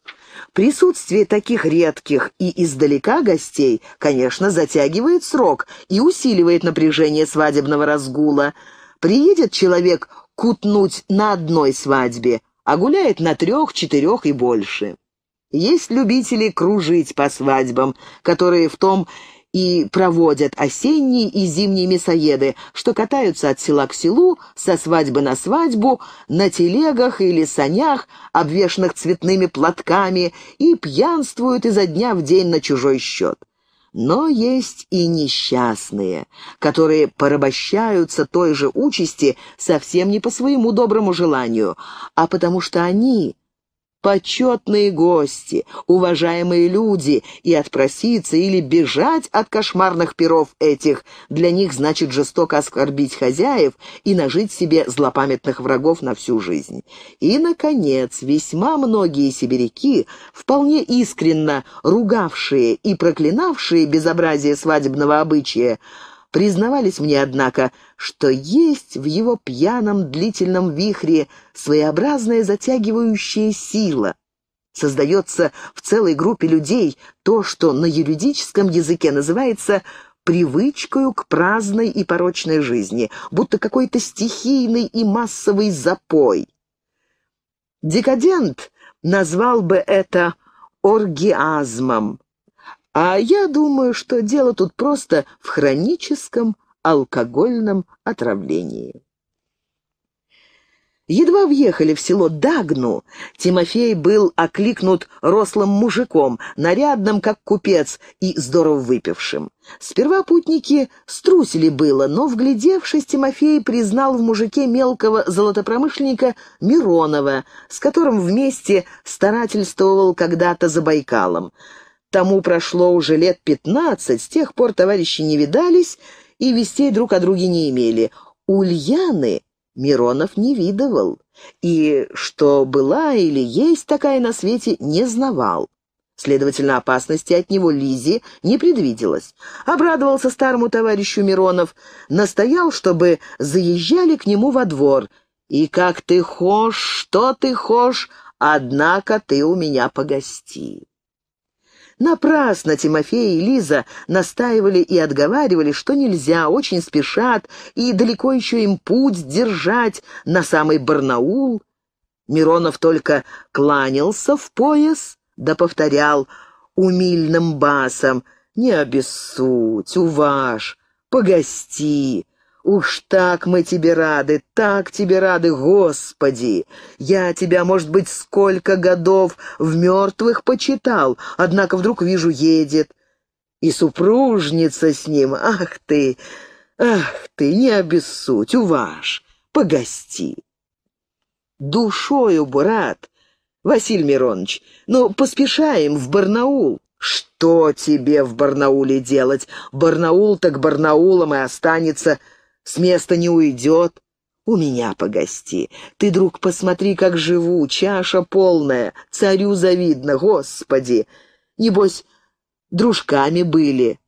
Присутствие таких редких и издалека гостей, конечно, затягивает срок и усиливает напряжение свадебного разгула. Приедет человек кутнуть на одной свадьбе, а гуляет на трех, четырех и больше. Есть любители кружить по свадьбам, которые в том и проводят осенние и зимние мясоеды, что катаются от села к селу, со свадьбы на свадьбу, на телегах или санях, обвешанных цветными платками, и пьянствуют изо дня в день на чужой счет. Но есть и несчастные, которые порабощаются той же участи совсем не по своему доброму желанию, а потому что они почетные гости, уважаемые люди, и отпроситься или бежать от кошмарных перов этих для них значит жестоко оскорбить хозяев и нажить себе злопамятных врагов на всю жизнь. И, наконец, весьма многие сибиряки, вполне искренно ругавшие и проклинавшие безобразие свадебного обычая, признавались мне, однако, что есть в его пьяном длительном вихре своеобразная затягивающая сила. Создается в целой группе людей то, что на юридическом языке называется привычкою к праздной и порочной жизни, будто какой-то стихийный и массовый запой. Декадент назвал бы это оргиазмом, а я думаю, что дело тут просто в хроническом алкогольном отравлении. Едва въехали в село Дагну, Тимофей был окликнут рослым мужиком, нарядным, как купец, и здорово выпившим. Сперва путники струсили было, но, вглядевшись, Тимофей признал в мужике мелкого золотопромышленника Миронова, с которым вместе старательствовал когда-то за Байкалом. Тому прошло уже лет пятнадцать, с тех пор товарищи не видались и вестей друг о друге не имели. Ульяны Миронов не видывал, и что была или есть такая на свете, не знавал. Следовательно, опасности от него Лизе не предвиделось. Обрадовался старому товарищу Миронов, настоял, чтобы заезжали к нему во двор. «И как ты хошь, что ты хошь, однако ты у меня погости». Напрасно Тимофей и Лиза настаивали и отговаривали, что нельзя, очень спешат, и далеко еще им путь держать на самый Барнаул. Миронов только кланялся в пояс, да повторял умильным басом «Не обессудь, уваж, погости». «Уж так мы тебе рады, так тебе рады, Господи! Я тебя, может быть, сколько годов в мертвых почитал, однако вдруг вижу, едет. И супружница с ним, ах ты, ах ты, не обессудь, уваж, погости!» «Душою, брат, Василий Миронович, ну, поспешаем в Барнаул!» «Что тебе в Барнауле делать? Барнаул так Барнаулом и останется!» С места не уйдет. У меня погости. Ты, друг, посмотри, как живу. Чаша полная. Царю завидно, господи. Небось, дружками были,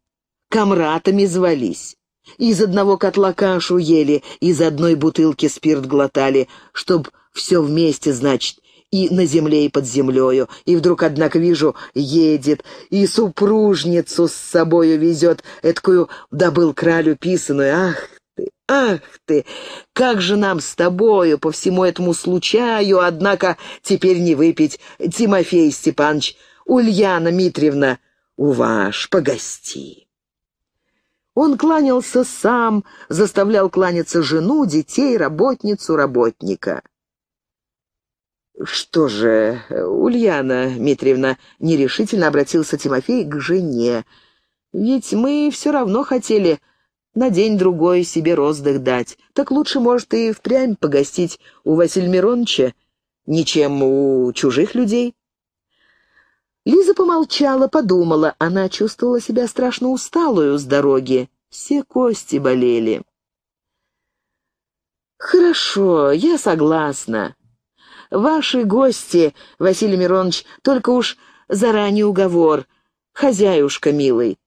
комратами звались. Из одного котла кашу ели, из одной бутылки спирт глотали, чтоб все вместе, значит, и на земле, и под землею. И вдруг, однако, вижу, едет, и супружницу с собою везет, эткую добыл кралю писаную. Ах, «Ах ты! Как же нам с тобою по всему этому случаю, однако, теперь не выпить, Тимофей Степанович, Ульяна Митревна, у погости!» Он кланялся сам, заставлял кланяться жену, детей, работницу, работника. «Что же, Ульяна Митриевна, — нерешительно обратился Тимофей к жене, — ведь мы все равно хотели на день-другой себе роздых дать. Так лучше, может, и впрямь погостить у Василия Мироновича, ничем у чужих людей. Лиза помолчала, подумала. Она чувствовала себя страшно усталую с дороги. Все кости болели. «Хорошо, я согласна. Ваши гости, Василий Миронович, только уж заранее уговор. Хозяюшка, милый,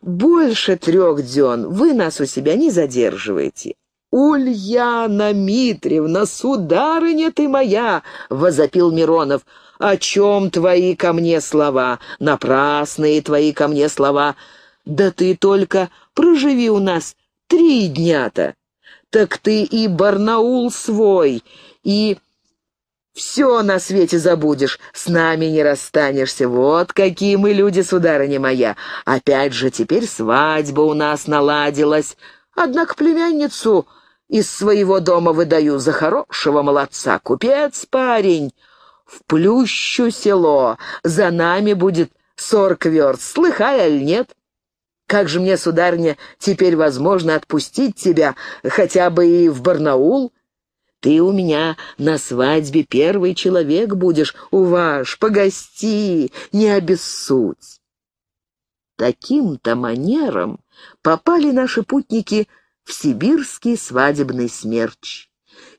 больше трех дён вы нас у себя не задерживаете». «Ульяна Митревна, сударыня ты моя!» — возопил Миронов. «О чем твои ко мне слова? Напрасные твои ко мне слова! Да ты только проживи у нас три дня-то! Так ты и Барнаул свой, и все на свете забудешь, с нами не расстанешься. Вот какие мы люди, сударыня моя. Опять же, теперь свадьба у нас наладилась. Однако племянницу из своего дома выдаю за хорошего молодца. Купец парень, в Плющу село, за нами будет сорок верст, слыхай, аль нет? Как же мне, сударыня, теперь возможно отпустить тебя хотя бы и в Барнаул?» Ты у меня на свадьбе первый человек будешь, Уваж, погости, не обессудь. Таким-то манером попали наши путники в сибирский свадебный смерч.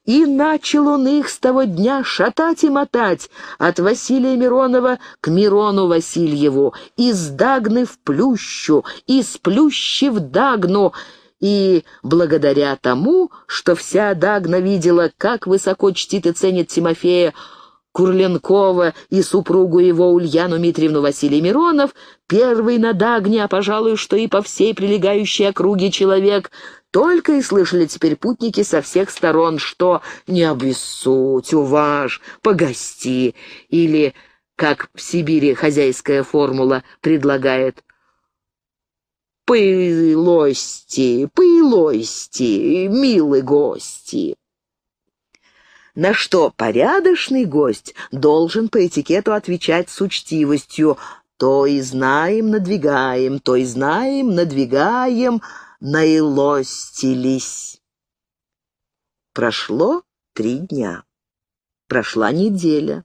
И начал он их с того дня шатать и мотать от Василия Миронова к Мирону Васильеву, из Дагны в Плющу, из Плющи в Дагну — и благодаря тому, что вся Дагна видела, как высоко чтит и ценит Тимофея Курленкова и супругу его Ульяну Митриевну Василий Миронов, первый на Дагне, а, пожалуй, что и по всей прилегающей округе человек, только и слышали теперь путники со всех сторон, что «не обессудь, уваж, погости» или, как в Сибири хозяйская формула предлагает, «Пылости, пылости, милые гости!» На что порядочный гость должен по этикету отвечать с учтивостью «То и знаем, надвигаем, то и знаем, надвигаем, наилостились». Прошло три дня. Прошла неделя.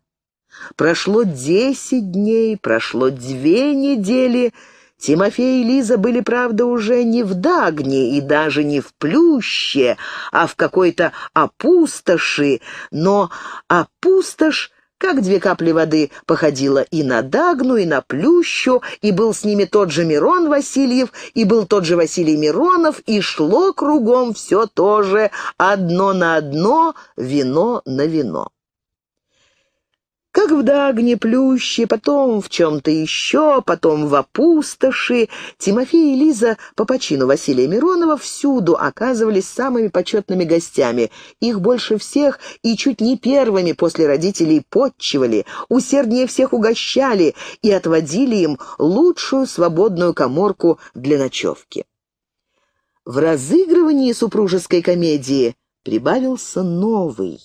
Прошло десять дней, прошло две недели — Тимофей и Лиза были, правда, уже не в Дагне и даже не в Плюще, а в какой-то опустоши, но опустошь как две капли воды походила и на Дагну, и на Плющу, и был с ними тот же Мирон Васильев, и был тот же Василий Миронов, и шло кругом все то же, одно на одно, вино на вино как в Дагне плющи, потом в чем-то еще, потом в опустоши. Тимофей и Лиза по почину Василия Миронова всюду оказывались самыми почетными гостями. Их больше всех и чуть не первыми после родителей подчивали, усерднее всех угощали и отводили им лучшую свободную коморку для ночевки. В разыгрывании супружеской комедии прибавился новый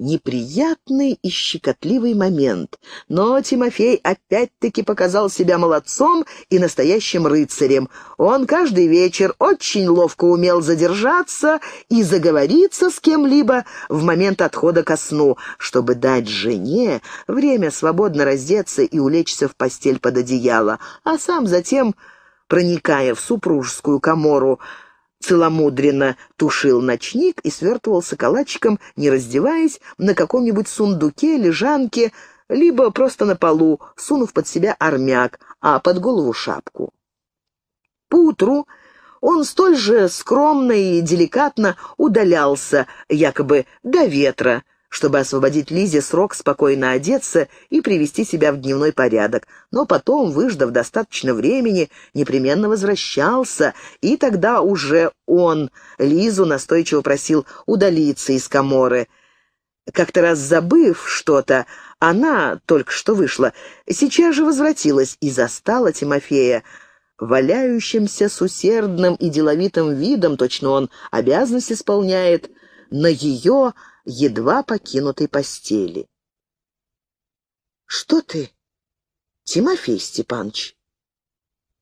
неприятный и щекотливый момент. Но Тимофей опять-таки показал себя молодцом и настоящим рыцарем. Он каждый вечер очень ловко умел задержаться и заговориться с кем-либо в момент отхода ко сну, чтобы дать жене время свободно раздеться и улечься в постель под одеяло, а сам затем, проникая в супружескую комору, целомудренно тушил ночник и свертывался калачиком, не раздеваясь, на каком-нибудь сундуке, лежанке, либо просто на полу, сунув под себя армяк, а под голову шапку. Поутру он столь же скромно и деликатно удалялся, якобы до ветра, чтобы освободить Лизе срок спокойно одеться и привести себя в дневной порядок, но потом, выждав достаточно времени, непременно возвращался, и тогда уже он Лизу настойчиво просил удалиться из коморы. Как-то раз забыв что-то, она, только что вышла, сейчас же возвратилась и застала Тимофея, валяющимся с усердным и деловитым видом, точно он обязанность исполняет, на ее едва покинутой постели. «Что ты, Тимофей Степанович?»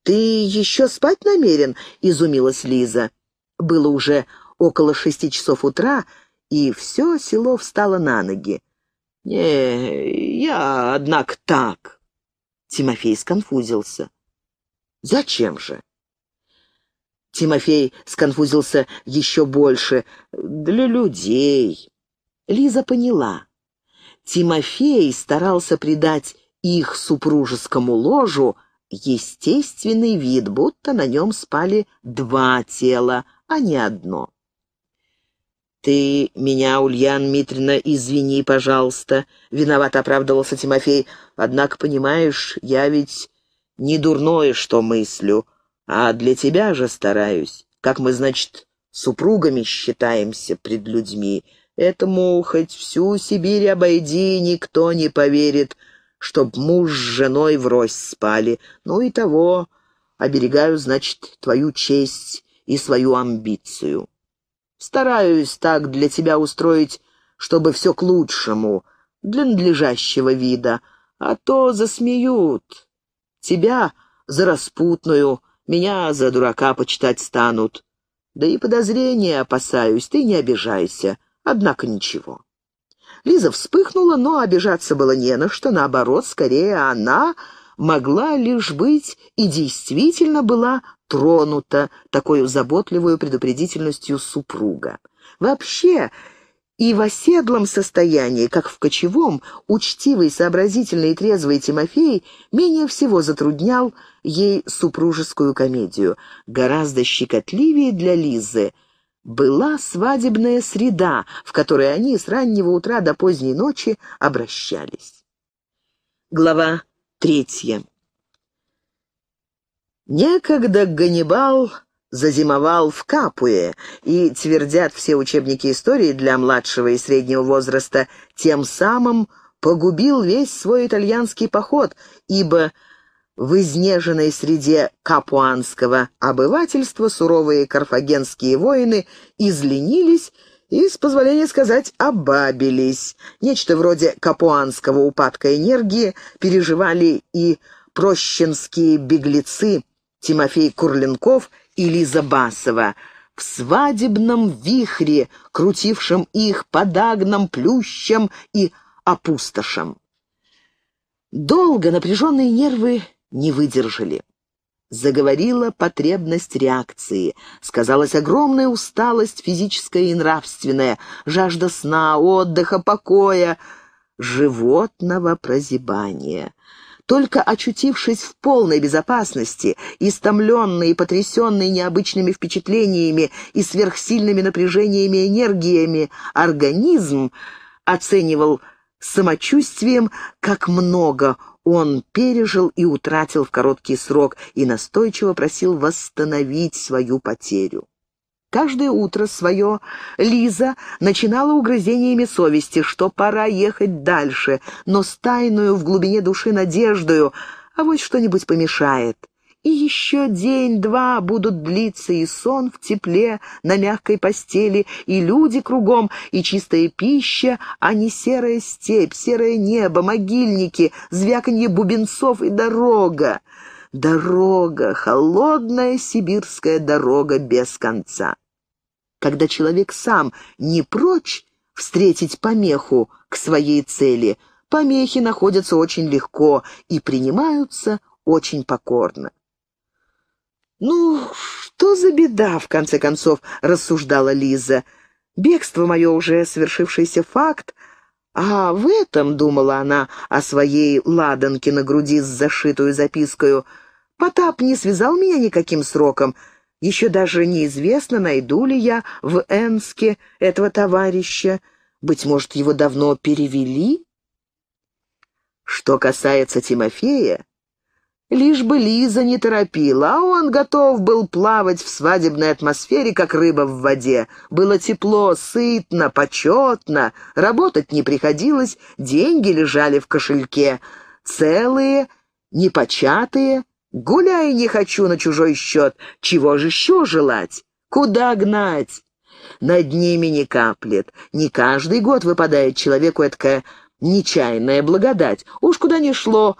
«Ты еще спать намерен?» — изумилась Лиза. Было уже около шести часов утра, и все село встало на ноги. «Не, я, однако, так». Тимофей сконфузился. «Зачем же?» Тимофей сконфузился еще больше. «Для людей». Лиза поняла. Тимофей старался придать их супружескому ложу естественный вид, будто на нем спали два тела, а не одно. «Ты меня, Ульян Митрина, извини, пожалуйста», — виноват оправдывался Тимофей. «Однако, понимаешь, я ведь не дурное, что мыслю, а для тебя же стараюсь. Как мы, значит, супругами считаемся пред людьми. Этому хоть всю Сибирь обойди, никто не поверит, чтоб муж с женой врозь спали. Ну и того, оберегаю, значит, твою честь и свою амбицию. Стараюсь так для тебя устроить, чтобы все к лучшему, для надлежащего вида, а то засмеют. Тебя за распутную, меня за дурака почитать станут. Да и подозрения опасаюсь, ты не обижайся. Однако ничего. Лиза вспыхнула, но обижаться было не на что, наоборот, скорее она могла лишь быть и действительно была тронута такой заботливой предупредительностью супруга. Вообще, и в оседлом состоянии, как в кочевом, учтивый, сообразительный и трезвый Тимофей менее всего затруднял ей супружескую комедию. Гораздо щекотливее для Лизы — была свадебная среда, в которой они с раннего утра до поздней ночи обращались. Глава третья. Некогда Ганнибал зазимовал в Капуе, и, твердят все учебники истории для младшего и среднего возраста, тем самым погубил весь свой итальянский поход, ибо в изнеженной среде капуанского обывательства суровые карфагенские воины изленились и, с позволения сказать, обабились. Нечто вроде капуанского упадка энергии переживали и прощенские беглецы Тимофей Курленков и Лиза Басова – в свадебном вихре, крутившем их подагном, плющем и опустошем. Долго напряженные нервы не выдержали. Заговорила потребность реакции. Сказалась огромная усталость физическая и нравственная, жажда сна, отдыха, покоя, животного прозябания. Только очутившись в полной безопасности, истомленный и потрясенный необычными впечатлениями и сверхсильными напряжениями и энергиями, организм оценивал самочувствием, как много он пережил и утратил в короткий срок и настойчиво просил восстановить свою потерю. Каждое утро свое Лиза начинала угрызениями совести, что пора ехать дальше, но с тайную в глубине души надеждою, а вот что-нибудь помешает. И еще день-два будут длиться и сон в тепле, на мягкой постели, и люди кругом, и чистая пища, а не серая степь, серое небо, могильники, звяканье бубенцов и дорога. Дорога, холодная сибирская дорога без конца. Когда человек сам не прочь встретить помеху к своей цели, помехи находятся очень легко и принимаются очень покорно. «Ну, что за беда, в конце концов?» — рассуждала Лиза. «Бегство мое уже свершившийся факт, а в этом, — думала она о своей ладанке на груди с зашитую запиской. Потап не связал меня никаким сроком. Еще даже неизвестно, найду ли я в Энске этого товарища. Быть может, его давно перевели?» Что касается Тимофея, Лишь бы Лиза не торопила, а он готов был плавать в свадебной атмосфере, как рыба в воде. Было тепло, сытно, почетно, работать не приходилось, деньги лежали в кошельке. Целые, непочатые. Гуляй не хочу на чужой счет, чего же еще желать? Куда гнать? Над ними не каплет. Не каждый год выпадает человеку эткая нечаянная благодать. Уж куда ни шло,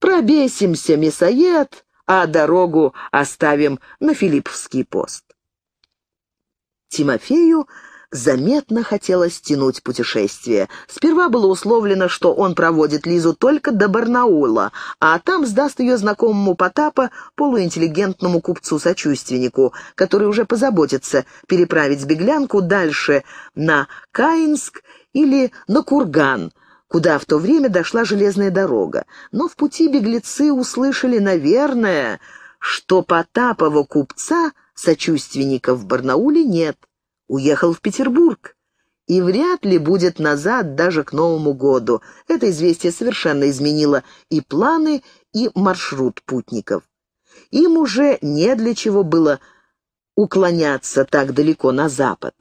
Пробесимся мясоед, а дорогу оставим на Филипповский пост. Тимофею заметно хотелось тянуть путешествие. Сперва было условлено, что он проводит Лизу только до Барнаула, а там сдаст ее знакомому Потапа, полуинтеллигентному купцу-сочувственнику, который уже позаботится переправить беглянку дальше на Каинск или на Курган – куда в то время дошла железная дорога. Но в пути беглецы услышали, наверное, что Потапова купца, сочувственника в Барнауле, нет. Уехал в Петербург и вряд ли будет назад даже к Новому году. Это известие совершенно изменило и планы, и маршрут путников. Им уже не для чего было уклоняться так далеко на запад.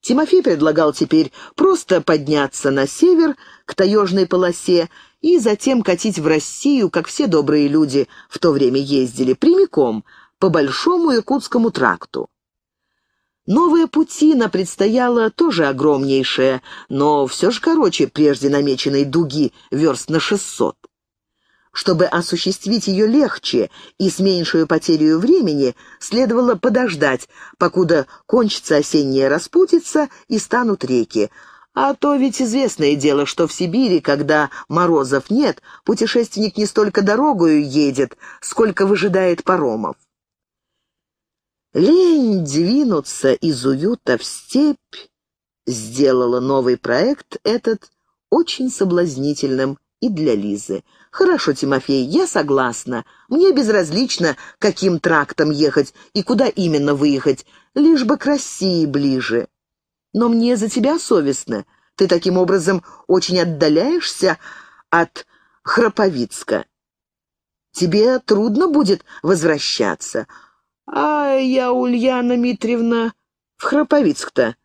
Тимофей предлагал теперь просто подняться на север, к таежной полосе, и затем катить в Россию, как все добрые люди в то время ездили, прямиком, по Большому Иркутскому тракту. Новая Путина предстояла тоже огромнейшая, но все же короче прежде намеченной дуги верст на шестьсот. Чтобы осуществить ее легче и с меньшую потерей времени, следовало подождать, покуда кончится осенняя распутица и станут реки. А то ведь известное дело, что в Сибири, когда морозов нет, путешественник не столько дорогою едет, сколько выжидает паромов. Лень двинуться из уюта в степь сделала новый проект этот очень соблазнительным и для Лизы — «Хорошо, Тимофей, я согласна. Мне безразлично, каким трактом ехать и куда именно выехать, лишь бы к России ближе. Но мне за тебя совестно. Ты таким образом очень отдаляешься от Храповицка. Тебе трудно будет возвращаться». «А я, Ульяна Митриевна, в Храповицк-то.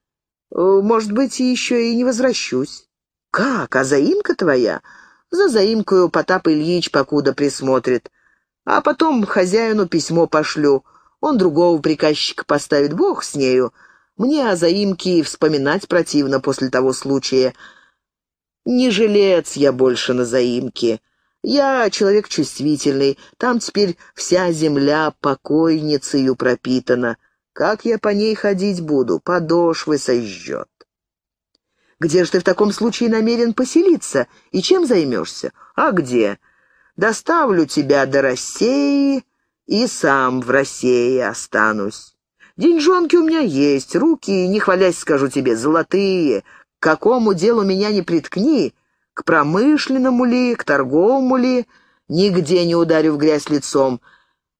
Э, может быть, еще и не возвращусь». «Как? А заимка твоя?» За заимкою Потап Ильич покуда присмотрит. А потом хозяину письмо пошлю. Он другого приказчика поставит, бог с нею. Мне о заимке и вспоминать противно после того случая. Не жилец я больше на заимке. Я человек чувствительный, там теперь вся земля покойницею пропитана. Как я по ней ходить буду, подошвы сожжет. Где же ты в таком случае намерен поселиться? И чем займешься? А где? Доставлю тебя до России и сам в России останусь. Деньжонки у меня есть, руки, не хвалясь, скажу тебе, золотые. К какому делу меня не приткни, к промышленному ли, к торговому ли, нигде не ударю в грязь лицом.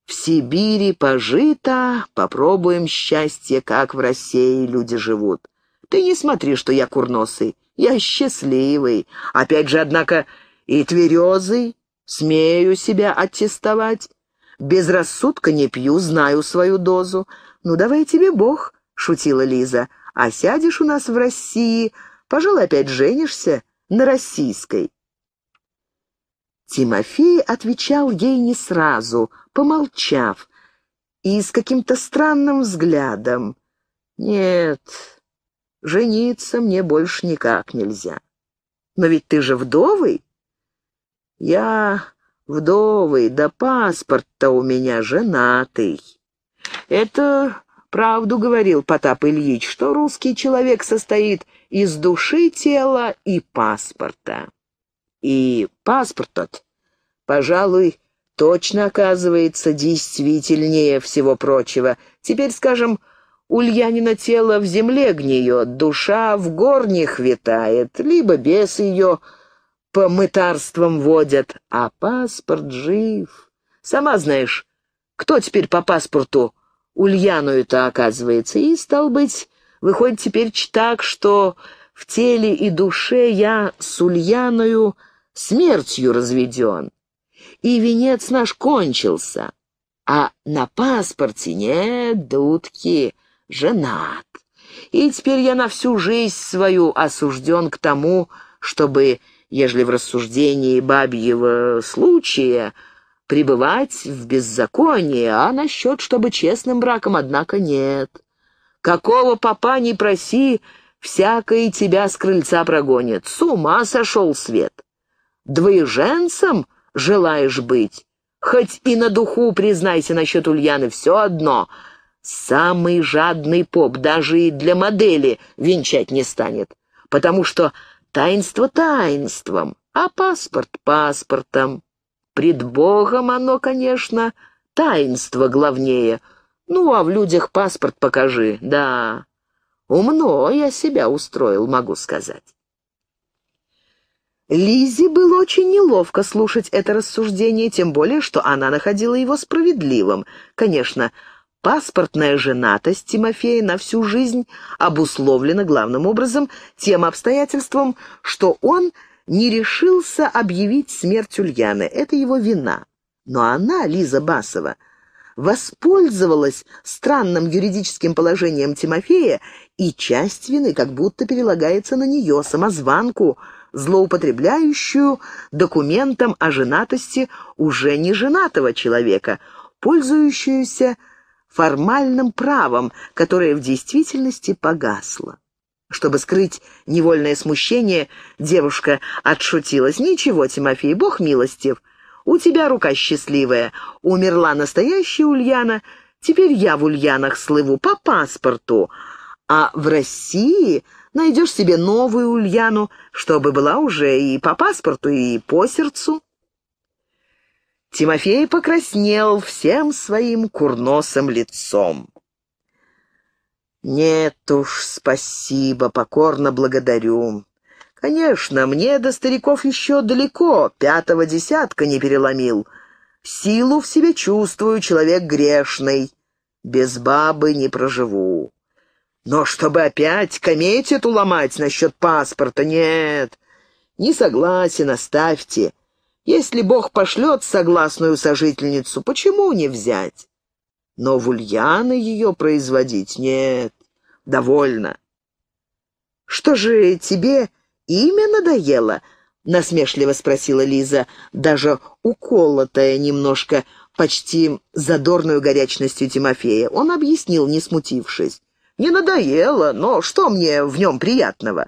В Сибири пожито, попробуем счастье, как в России люди живут. Ты не смотри, что я курносый. Я счастливый. Опять же, однако, и тверезый. Смею себя аттестовать. Без рассудка не пью, знаю свою дозу. Ну, давай тебе Бог, — шутила Лиза. А сядешь у нас в России, пожалуй, опять женишься на российской. Тимофей отвечал ей не сразу, помолчав и с каким-то странным взглядом. «Нет, Жениться мне больше никак нельзя. Но ведь ты же вдовый? Я вдовый, да паспорт-то у меня женатый. Это правду говорил Потап Ильич, что русский человек состоит из души, тела и паспорта. И паспорт тот, пожалуй, точно оказывается действительнее всего прочего. Теперь, скажем, Ульянина тело в земле гниет, душа в горних витает, либо бес ее по мытарствам водят, а паспорт жив. Сама знаешь, кто теперь по паспорту ульяну это оказывается, и, стал быть, выходит теперь так, что в теле и душе я с Ульяною смертью разведен, и венец наш кончился, а на паспорте нет дудки» женат. И теперь я на всю жизнь свою осужден к тому, чтобы, ежели в рассуждении бабьего случая, пребывать в беззаконии, а насчет, чтобы честным браком, однако, нет. Какого папа не проси, всякое тебя с крыльца прогонит. С ума сошел свет. Двоеженцем желаешь быть? Хоть и на духу признайся насчет Ульяны, все одно — Самый жадный поп даже и для модели венчать не станет, потому что таинство таинством, а паспорт паспортом. Пред Богом оно, конечно, таинство главнее. Ну, а в людях паспорт покажи, да. Умно я себя устроил, могу сказать. Лизе было очень неловко слушать это рассуждение, тем более, что она находила его справедливым. Конечно, Паспортная женатость Тимофея на всю жизнь обусловлена главным образом тем обстоятельством, что он не решился объявить смерть Ульяны. Это его вина. Но она, Лиза Басова, воспользовалась странным юридическим положением Тимофея, и часть вины как будто перелагается на нее, самозванку, злоупотребляющую документом о женатости уже неженатого человека, пользующуюся формальным правом, которое в действительности погасло. Чтобы скрыть невольное смущение, девушка отшутилась. «Ничего, Тимофей, бог милостив, у тебя рука счастливая. Умерла настоящая Ульяна, теперь я в Ульянах слыву по паспорту, а в России найдешь себе новую Ульяну, чтобы была уже и по паспорту, и по сердцу». Тимофей покраснел всем своим курносым лицом. «Нет уж, спасибо, покорно благодарю. Конечно, мне до стариков еще далеко, пятого десятка не переломил. Силу в себе чувствую, человек грешный. Без бабы не проживу. Но чтобы опять кометь эту ломать насчет паспорта, нет. Не согласен, оставьте. Если Бог пошлет согласную сожительницу, почему не взять? Но в Ульяна ее производить нет, довольно. «Что же тебе имя надоело?» — насмешливо спросила Лиза, даже уколотая немножко почти задорную горячностью Тимофея. Он объяснил, не смутившись. «Не надоело, но что мне в нем приятного?»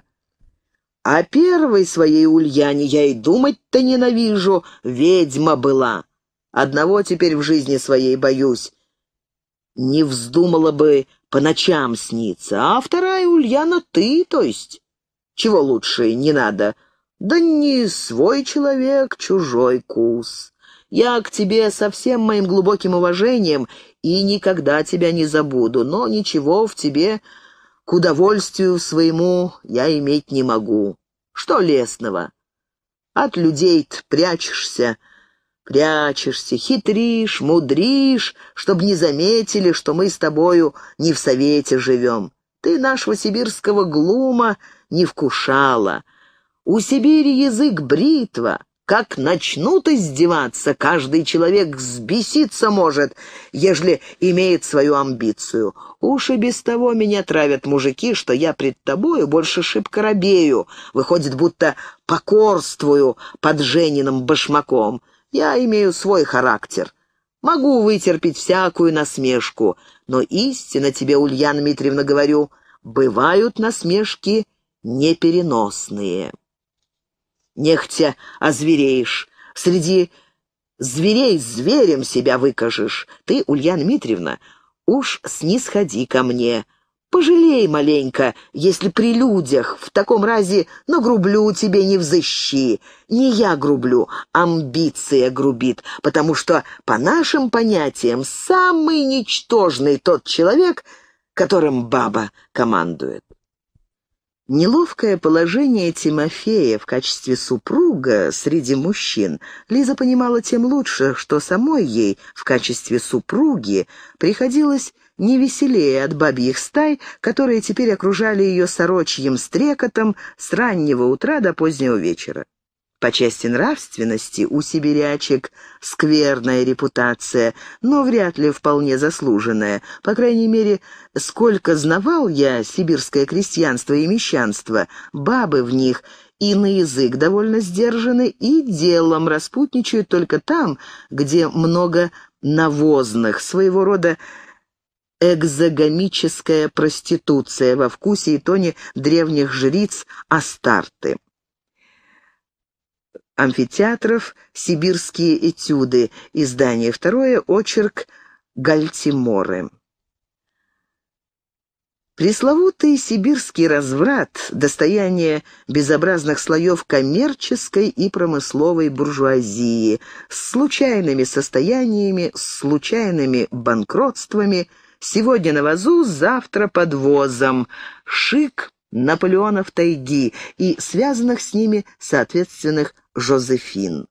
А первой своей Ульяне я и думать-то ненавижу, ведьма была. Одного теперь в жизни своей боюсь. Не вздумала бы по ночам сниться, а вторая Ульяна ты, то есть. Чего лучше не надо? Да не свой человек, чужой кус. Я к тебе со всем моим глубоким уважением и никогда тебя не забуду, но ничего в тебе к удовольствию своему я иметь не могу. Что лесного? От людей-то прячешься, прячешься, хитришь, мудришь, чтобы не заметили, что мы с тобою не в совете живем. Ты нашего сибирского глума не вкушала. У Сибири язык бритва, как начнут издеваться, каждый человек сбеситься может, ежели имеет свою амбицию. Уж и без того меня травят мужики, что я пред тобою больше шибко робею. Выходит, будто покорствую под Жениным башмаком. Я имею свой характер. Могу вытерпеть всякую насмешку, но истинно тебе, Ульяна Дмитриевна, говорю, бывают насмешки непереносные» нехтя озвереешь. Среди зверей зверем себя выкажешь. Ты, Ульяна Дмитриевна, уж снисходи ко мне. Пожалей маленько, если при людях, в таком разе нагрублю тебе не взыщи. Не я грублю, амбиция грубит, потому что, по нашим понятиям, самый ничтожный тот человек, которым баба командует. Неловкое положение Тимофея в качестве супруга среди мужчин Лиза понимала тем лучше, что самой ей в качестве супруги приходилось не веселее от бабьих стай, которые теперь окружали ее сорочьим стрекотом с раннего утра до позднего вечера. По части нравственности у сибирячек скверная репутация, но вряд ли вполне заслуженная. По крайней мере, сколько знавал я сибирское крестьянство и мещанство, бабы в них и на язык довольно сдержаны, и делом распутничают только там, где много навозных, своего рода экзогамическая проституция во вкусе и тоне древних жриц Астарты амфитеатров «Сибирские этюды», издание второе, очерк «Гальтиморы». Пресловутый сибирский разврат – достояние безобразных слоев коммерческой и промысловой буржуазии с случайными состояниями, с случайными банкротствами, сегодня на вазу, завтра под возом, шик Наполеонов тайги и связанных с ними соответственных Жозефин.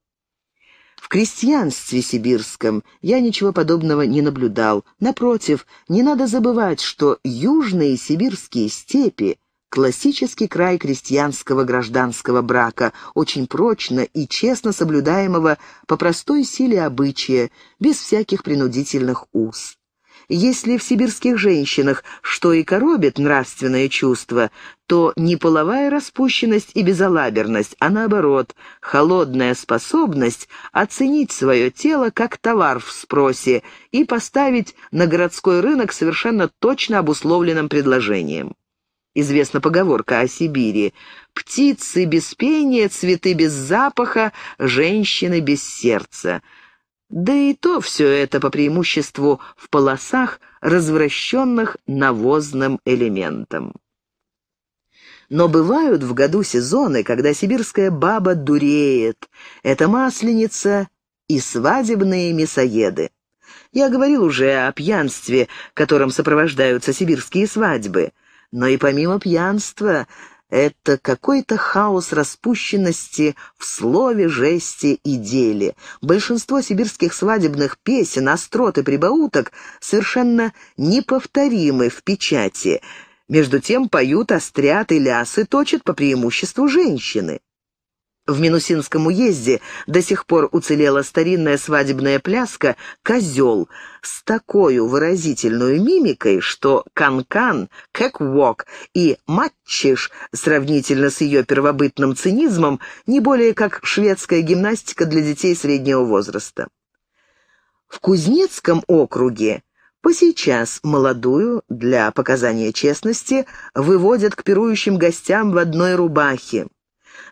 В крестьянстве сибирском я ничего подобного не наблюдал. Напротив, не надо забывать, что южные сибирские степи – классический край крестьянского гражданского брака, очень прочно и честно соблюдаемого по простой силе обычая, без всяких принудительных уз. Если в сибирских женщинах что и коробит нравственное чувство, то не половая распущенность и безалаберность, а наоборот, холодная способность оценить свое тело как товар в спросе и поставить на городской рынок совершенно точно обусловленным предложением. Известна поговорка о Сибири. «Птицы без пения, цветы без запаха, женщины без сердца». Да и то все это по преимуществу в полосах, развращенных навозным элементом. Но бывают в году сезоны, когда сибирская баба дуреет. Это масленица и свадебные мясоеды. Я говорил уже о пьянстве, которым сопровождаются сибирские свадьбы. Но и помимо пьянства это какой-то хаос распущенности в слове, жесте и деле. Большинство сибирских свадебных песен, острот и прибауток совершенно неповторимы в печати. Между тем поют, острят и лясы точат по преимуществу женщины. В Минусинском уезде до сих пор уцелела старинная свадебная пляска «Козел» с такой выразительной мимикой, что «Канкан», «Кэквок» и «Матчиш» сравнительно с ее первобытным цинизмом не более как шведская гимнастика для детей среднего возраста. В Кузнецком округе по сейчас молодую, для показания честности, выводят к пирующим гостям в одной рубахе.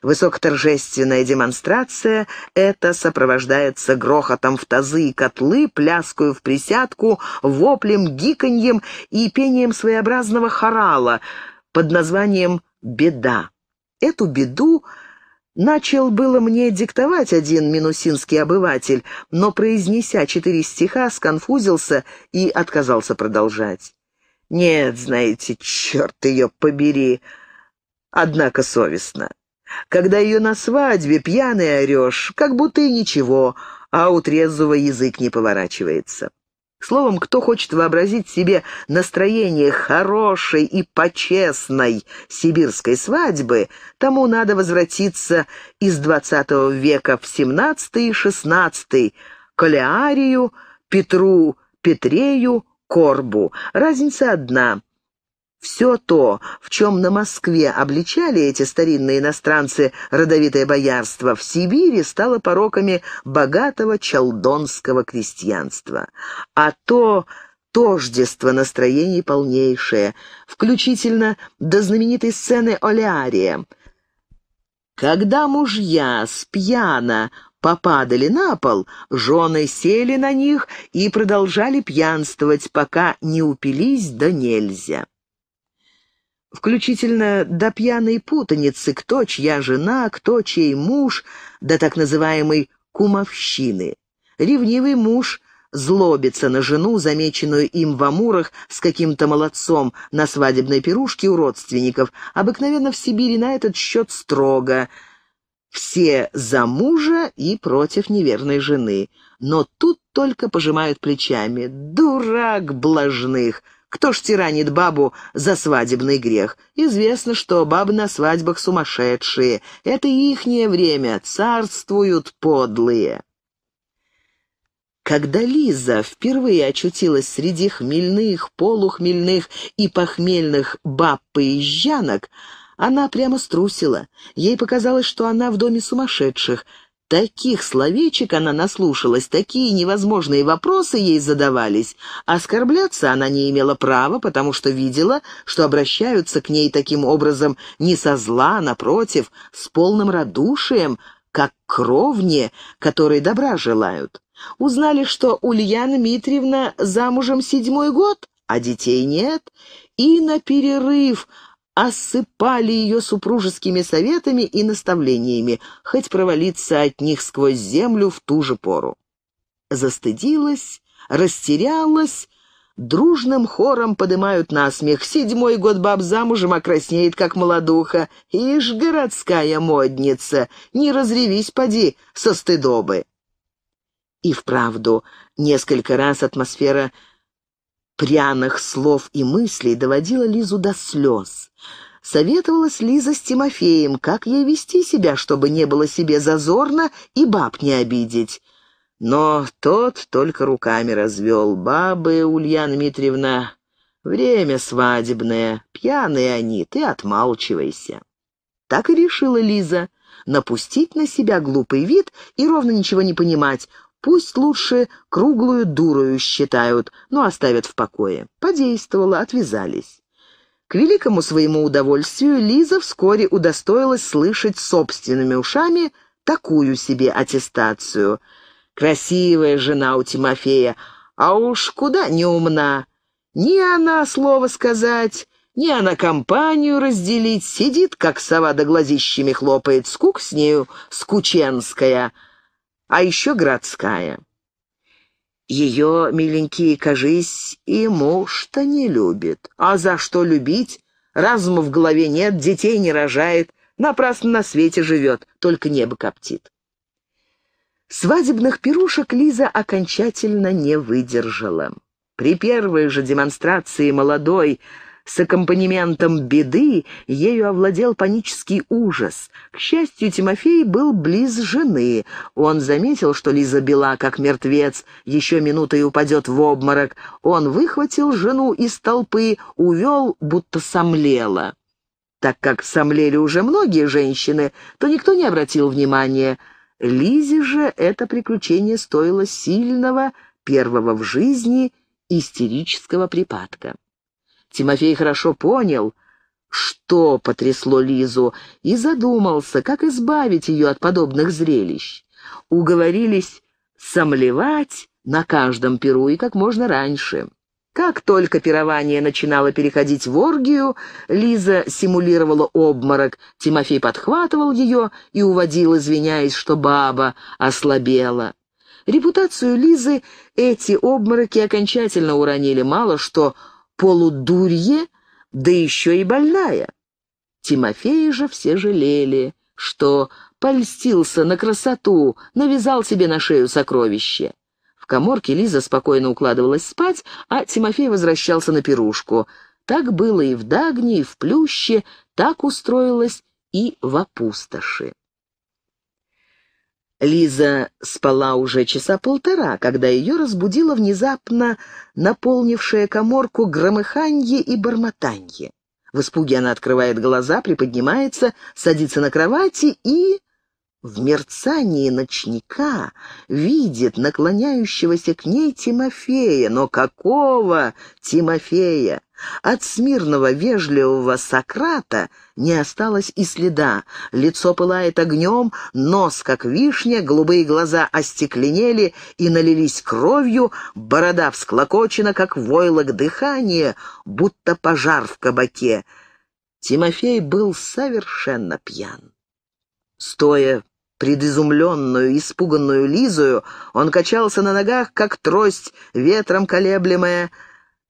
Высокоторжественная демонстрация это сопровождается грохотом в тазы и котлы, пляскую в присядку, воплем, гиканьем и пением своеобразного хорала под названием «Беда». Эту беду начал было мне диктовать один минусинский обыватель, но, произнеся четыре стиха, сконфузился и отказался продолжать. «Нет, знаете, черт ее побери!» Однако совестно когда ее на свадьбе пьяный орешь, как будто и ничего, а у трезвого язык не поворачивается. Словом, кто хочет вообразить себе настроение хорошей и почестной сибирской свадьбы, тому надо возвратиться из XX века в XVII и XVI к Леарию, Петру Петрею, Корбу. Разница одна — все то, в чем на Москве обличали эти старинные иностранцы родовитое боярство, в Сибири стало пороками богатого чалдонского крестьянства. А то тождество настроений полнейшее, включительно до знаменитой сцены Олеария. Когда мужья спьяна попадали на пол, жены сели на них и продолжали пьянствовать, пока не упились да нельзя включительно до пьяной путаницы, кто чья жена, кто чей муж, до так называемой кумовщины. Ревнивый муж злобится на жену, замеченную им в Амурах с каким-то молодцом на свадебной пирушке у родственников, обыкновенно в Сибири на этот счет строго. Все за мужа и против неверной жены. Но тут только пожимают плечами. «Дурак блажных!» Кто ж тиранит бабу за свадебный грех? Известно, что бабы на свадьбах сумасшедшие. Это ихнее время, царствуют подлые. Когда Лиза впервые очутилась среди хмельных, полухмельных и похмельных баб-поезжанок, она прямо струсила. Ей показалось, что она в доме сумасшедших — Таких словечек она наслушалась, такие невозможные вопросы ей задавались. Оскорбляться она не имела права, потому что видела, что обращаются к ней таким образом не со зла, а напротив, с полным радушием, как к ровне, которой добра желают. Узнали, что Ульяна Митриевна замужем седьмой год, а детей нет, и на перерыв – осыпали ее супружескими советами и наставлениями, хоть провалиться от них сквозь землю в ту же пору. Застыдилась, растерялась, дружным хором подымают на смех. Седьмой год баб замужем окраснеет, а как молодуха. Ишь, городская модница, не разревись, поди, со стыдобы. И вправду, несколько раз атмосфера пряных слов и мыслей доводила Лизу до слез. Советовалась Лиза с Тимофеем, как ей вести себя, чтобы не было себе зазорно и баб не обидеть. Но тот только руками развел. «Бабы, Ульяна Дмитриевна, время свадебное, пьяные они, ты отмалчивайся». Так и решила Лиза — напустить на себя глупый вид и ровно ничего не понимать, Пусть лучше круглую дурою считают, но оставят в покое. Подействовало, отвязались. К великому своему удовольствию Лиза вскоре удостоилась слышать собственными ушами такую себе аттестацию. «Красивая жена у Тимофея, а уж куда не умна! Ни она слово сказать, ни она компанию разделить, сидит, как сова до глазищами хлопает, скук с нею скученская» а еще городская. Ее, миленькие, кажись, и муж-то не любит. А за что любить? Разума в голове нет, детей не рожает, напрасно на свете живет, только небо коптит. Свадебных пирушек Лиза окончательно не выдержала. При первой же демонстрации молодой, с аккомпанементом беды ею овладел панический ужас. К счастью, Тимофей был близ жены. Он заметил, что Лиза бела, как мертвец, еще минутой упадет в обморок. Он выхватил жену из толпы, увел, будто сомлела. Так как сомлели уже многие женщины, то никто не обратил внимания. Лизе же это приключение стоило сильного, первого в жизни истерического припадка. Тимофей хорошо понял, что потрясло Лизу, и задумался, как избавить ее от подобных зрелищ. Уговорились сомлевать на каждом перу и как можно раньше. Как только пирование начинало переходить в оргию, Лиза симулировала обморок, Тимофей подхватывал ее и уводил, извиняясь, что баба ослабела. Репутацию Лизы эти обмороки окончательно уронили, мало что полудурье, да еще и больная. Тимофея же все жалели, что польстился на красоту, навязал себе на шею сокровище. В коморке Лиза спокойно укладывалась спать, а Тимофей возвращался на пирушку. Так было и в Дагне, и в Плюще, так устроилось и в опустоши. Лиза спала уже часа полтора, когда ее разбудило внезапно наполнившее коморку громыханье и бормотанье. В испуге она открывает глаза, приподнимается, садится на кровати и... В мерцании ночника видит наклоняющегося к ней Тимофея, но какого Тимофея? От смирного, вежливого Сократа не осталось и следа. Лицо пылает огнем, нос как вишня, голубые глаза остекленели и налились кровью, борода всклокочена, как войлок дыхания, будто пожар в кабаке. Тимофей был совершенно пьян. Стоя предизумленную, испуганную Лизую, он качался на ногах, как трость, ветром колеблемая,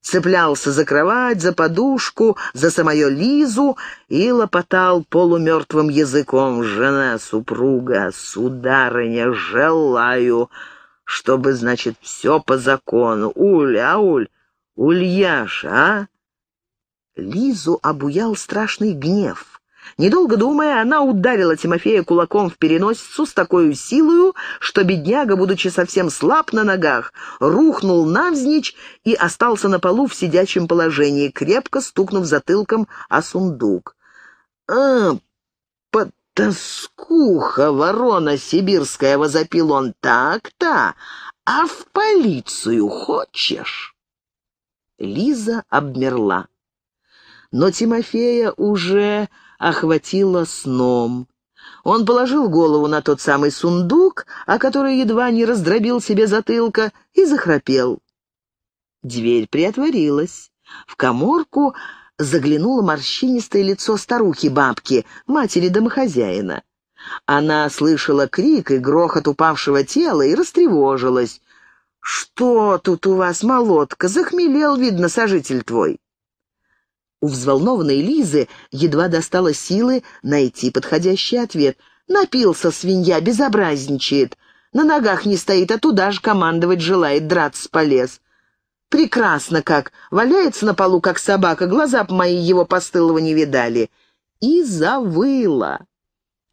цеплялся за кровать, за подушку, за самую Лизу и лопотал полумертвым языком «Жена, супруга, сударыня, желаю!» чтобы, значит, все по закону. Уль, ауль, ульяш, а? Лизу обуял страшный гнев. Недолго думая, она ударила Тимофея кулаком в переносицу с такой силою, что бедняга, будучи совсем слаб на ногах, рухнул навзничь и остался на полу в сидячем положении, крепко стукнув затылком о сундук. «А, потаскуха, ворона сибирская!» — возопил он. «Так-то! А в полицию хочешь?» Лиза обмерла. Но Тимофея уже охватило сном. Он положил голову на тот самый сундук, о который едва не раздробил себе затылка, и захрапел. Дверь приотворилась. В коморку заглянуло морщинистое лицо старухи-бабки, матери домохозяина. Она слышала крик и грохот упавшего тела и растревожилась. «Что тут у вас, молотка? Захмелел, видно, сожитель твой!» У взволнованной Лизы едва достало силы найти подходящий ответ. «Напился свинья, безобразничает. На ногах не стоит, а туда же командовать желает, драться полез. Прекрасно как, валяется на полу, как собака, глаза б мои его постылого не видали». И завыла.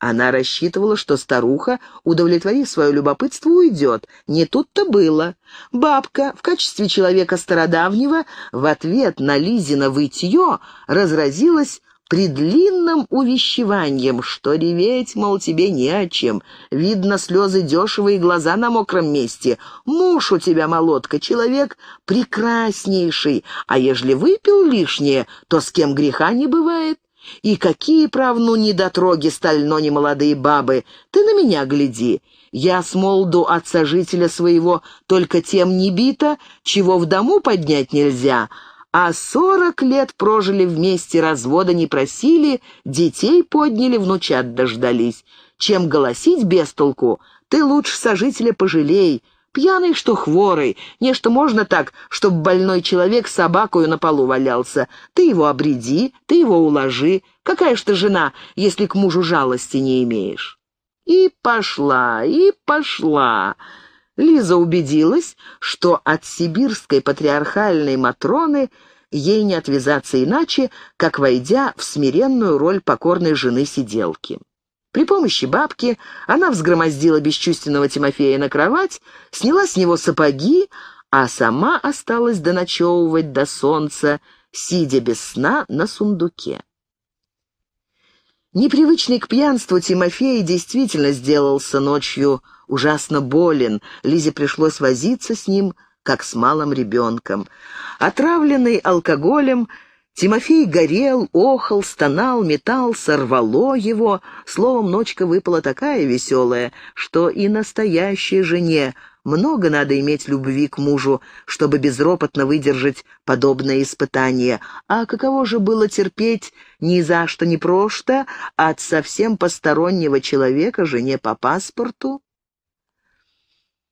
Она рассчитывала, что старуха, удовлетворив свое любопытство, уйдет. Не тут-то было. Бабка, в качестве человека стародавнего, в ответ на Лизина вытье разразилась предлинным увещеванием, что реветь, мол, тебе не о чем. Видно слезы дешевые глаза на мокром месте. Муж у тебя, молодка, человек прекраснейший, а ежели выпил лишнее, то с кем греха не бывает. И какие, правну, недотроги стально немолодые бабы! Ты на меня гляди! Я с молду от сожителя своего только тем не бита, чего в дому поднять нельзя, а сорок лет прожили вместе, развода не просили, детей подняли, внучат дождались. Чем голосить без толку? Ты лучше сожителя пожалей, Пьяный, что хворый. Нечто можно так, чтоб больной человек собакою на полу валялся. Ты его обреди, ты его уложи. Какая ж ты жена, если к мужу жалости не имеешь?» И пошла, и пошла. Лиза убедилась, что от сибирской патриархальной Матроны ей не отвязаться иначе, как войдя в смиренную роль покорной жены сиделки. При помощи бабки она взгромоздила бесчувственного Тимофея на кровать, сняла с него сапоги, а сама осталась доночевывать до солнца, сидя без сна на сундуке. Непривычный к пьянству Тимофей действительно сделался ночью ужасно болен. Лизе пришлось возиться с ним, как с малым ребенком. Отравленный алкоголем, Тимофей горел, охал, стонал, метал, сорвало его. Словом, ночка выпала такая веселая, что и настоящей жене много надо иметь любви к мужу, чтобы безропотно выдержать подобное испытание. А каково же было терпеть ни за что ни прошто от совсем постороннего человека жене по паспорту?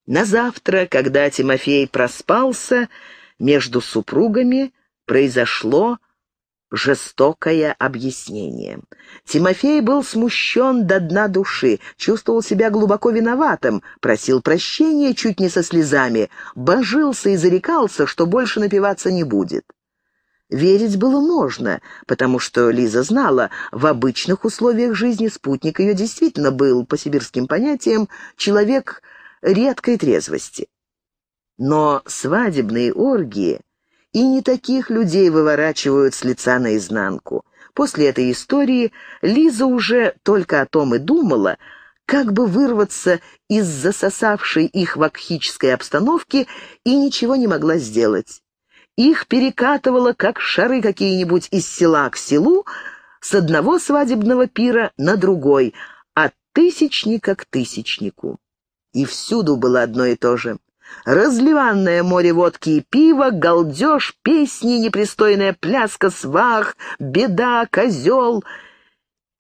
На завтра, когда Тимофей проспался, между супругами произошло жестокое объяснение. Тимофей был смущен до дна души, чувствовал себя глубоко виноватым, просил прощения чуть не со слезами, божился и зарекался, что больше напиваться не будет. Верить было можно, потому что Лиза знала, в обычных условиях жизни спутник ее действительно был, по сибирским понятиям, человек редкой трезвости. Но свадебные оргии и не таких людей выворачивают с лица наизнанку. После этой истории Лиза уже только о том и думала, как бы вырваться из засосавшей их вакхической обстановки и ничего не могла сделать. Их перекатывало, как шары какие-нибудь из села к селу, с одного свадебного пира на другой, от тысячника к тысячнику. И всюду было одно и то же. Разливанное море водки и пива, галдеж, песни, непристойная пляска, свах, беда, козел.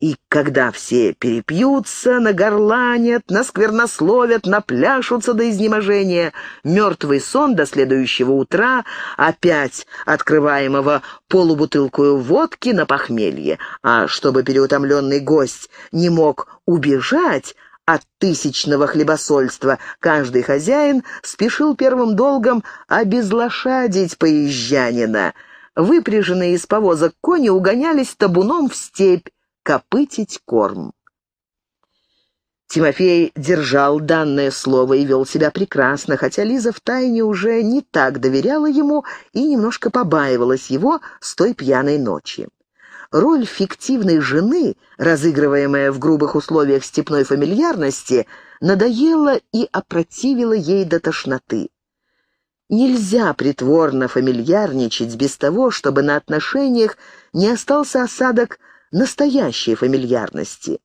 И когда все перепьются, нагорланят, насквернословят, напляшутся до изнеможения, мертвый сон до следующего утра, опять открываемого полубутылкую водки на похмелье. А чтобы переутомленный гость не мог убежать, от тысячного хлебосольства. Каждый хозяин спешил первым долгом обезлошадить поезжанина. Выпряженные из повозок кони угонялись табуном в степь, копытить корм. Тимофей держал данное слово и вел себя прекрасно, хотя Лиза втайне уже не так доверяла ему и немножко побаивалась его с той пьяной ночи. Роль фиктивной жены, разыгрываемая в грубых условиях степной фамильярности, надоела и опротивила ей до тошноты. Нельзя притворно фамильярничать без того, чтобы на отношениях не остался осадок настоящей фамильярности.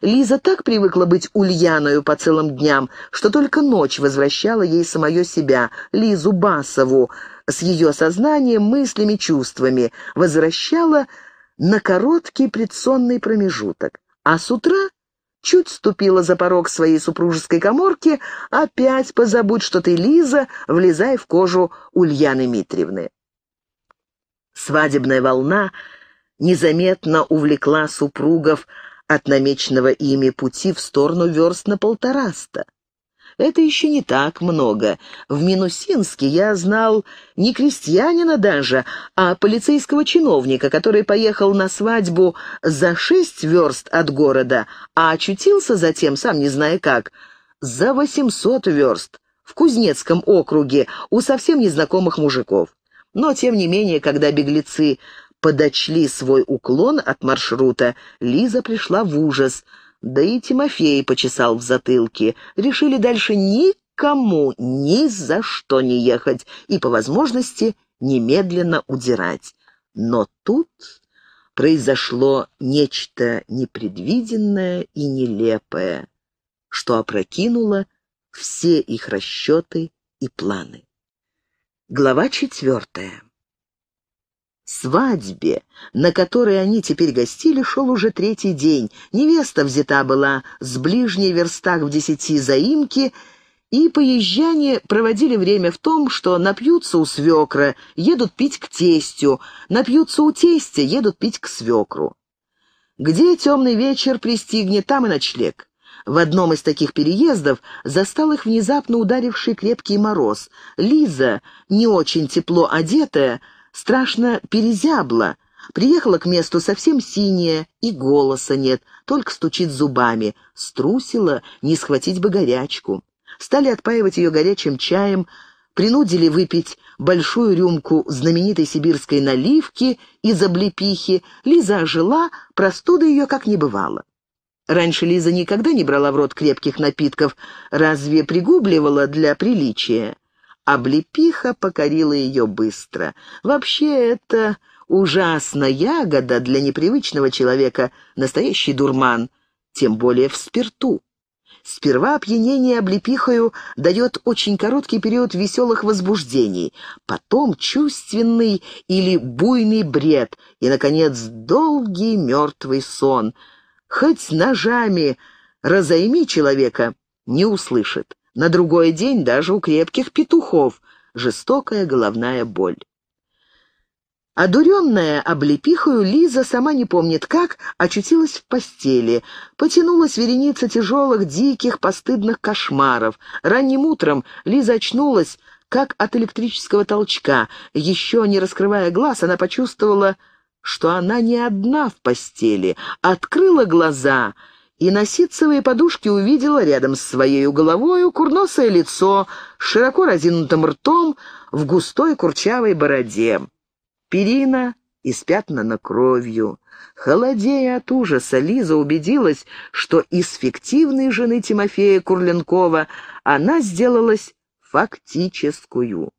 Лиза так привыкла быть Ульяною по целым дням, что только ночь возвращала ей самое себя, Лизу Басову, с ее сознанием, мыслями, чувствами, возвращала на короткий предсонный промежуток, а с утра чуть ступила за порог своей супружеской коморки, опять позабудь, что ты, Лиза, влезай в кожу Ульяны Митриевны. Свадебная волна незаметно увлекла супругов от намеченного ими пути в сторону верст на полтораста. Это еще не так много. В Минусинске я знал не крестьянина даже, а полицейского чиновника, который поехал на свадьбу за шесть верст от города, а очутился затем, сам не зная как, за восемьсот верст в Кузнецком округе у совсем незнакомых мужиков. Но, тем не менее, когда беглецы подочли свой уклон от маршрута, Лиза пришла в ужас — да и Тимофей почесал в затылке, решили дальше никому ни за что не ехать и, по возможности, немедленно удирать. Но тут произошло нечто непредвиденное и нелепое, что опрокинуло все их расчеты и планы. Глава четвертая свадьбе, на которой они теперь гостили, шел уже третий день. Невеста взята была с ближней верстах в десяти заимки, и поезжане проводили время в том, что напьются у свекра, едут пить к тестю, напьются у тестя, едут пить к свекру. Где темный вечер пристигнет, там и ночлег. В одном из таких переездов застал их внезапно ударивший крепкий мороз. Лиза, не очень тепло одетая, страшно перезябла. Приехала к месту совсем синяя, и голоса нет, только стучит зубами. Струсила, не схватить бы горячку. Стали отпаивать ее горячим чаем, принудили выпить большую рюмку знаменитой сибирской наливки из облепихи. Лиза ожила, простуда ее как не бывало. Раньше Лиза никогда не брала в рот крепких напитков, разве пригубливала для приличия. Облепиха покорила ее быстро. Вообще это ужасно ягода для непривычного человека, настоящий дурман, тем более в спирту. Сперва опьянение облепихою дает очень короткий период веселых возбуждений, потом чувственный или буйный бред и, наконец, долгий мертвый сон. Хоть ножами разойми человека, не услышит. На другой день даже у крепких петухов жестокая головная боль. Одуренная а облепихою, Лиза, сама не помнит как, очутилась в постели. Потянулась вереница тяжелых, диких, постыдных кошмаров. Ранним утром Лиза очнулась, как от электрического толчка. Еще не раскрывая глаз, она почувствовала, что она не одна в постели. Открыла глаза — и на ситцевой подушке увидела рядом с своей головою курносое лицо с широко разинутым ртом в густой курчавой бороде. Перина испятнана кровью. Холодея от ужаса, Лиза убедилась, что из фиктивной жены Тимофея Курленкова она сделалась фактическую.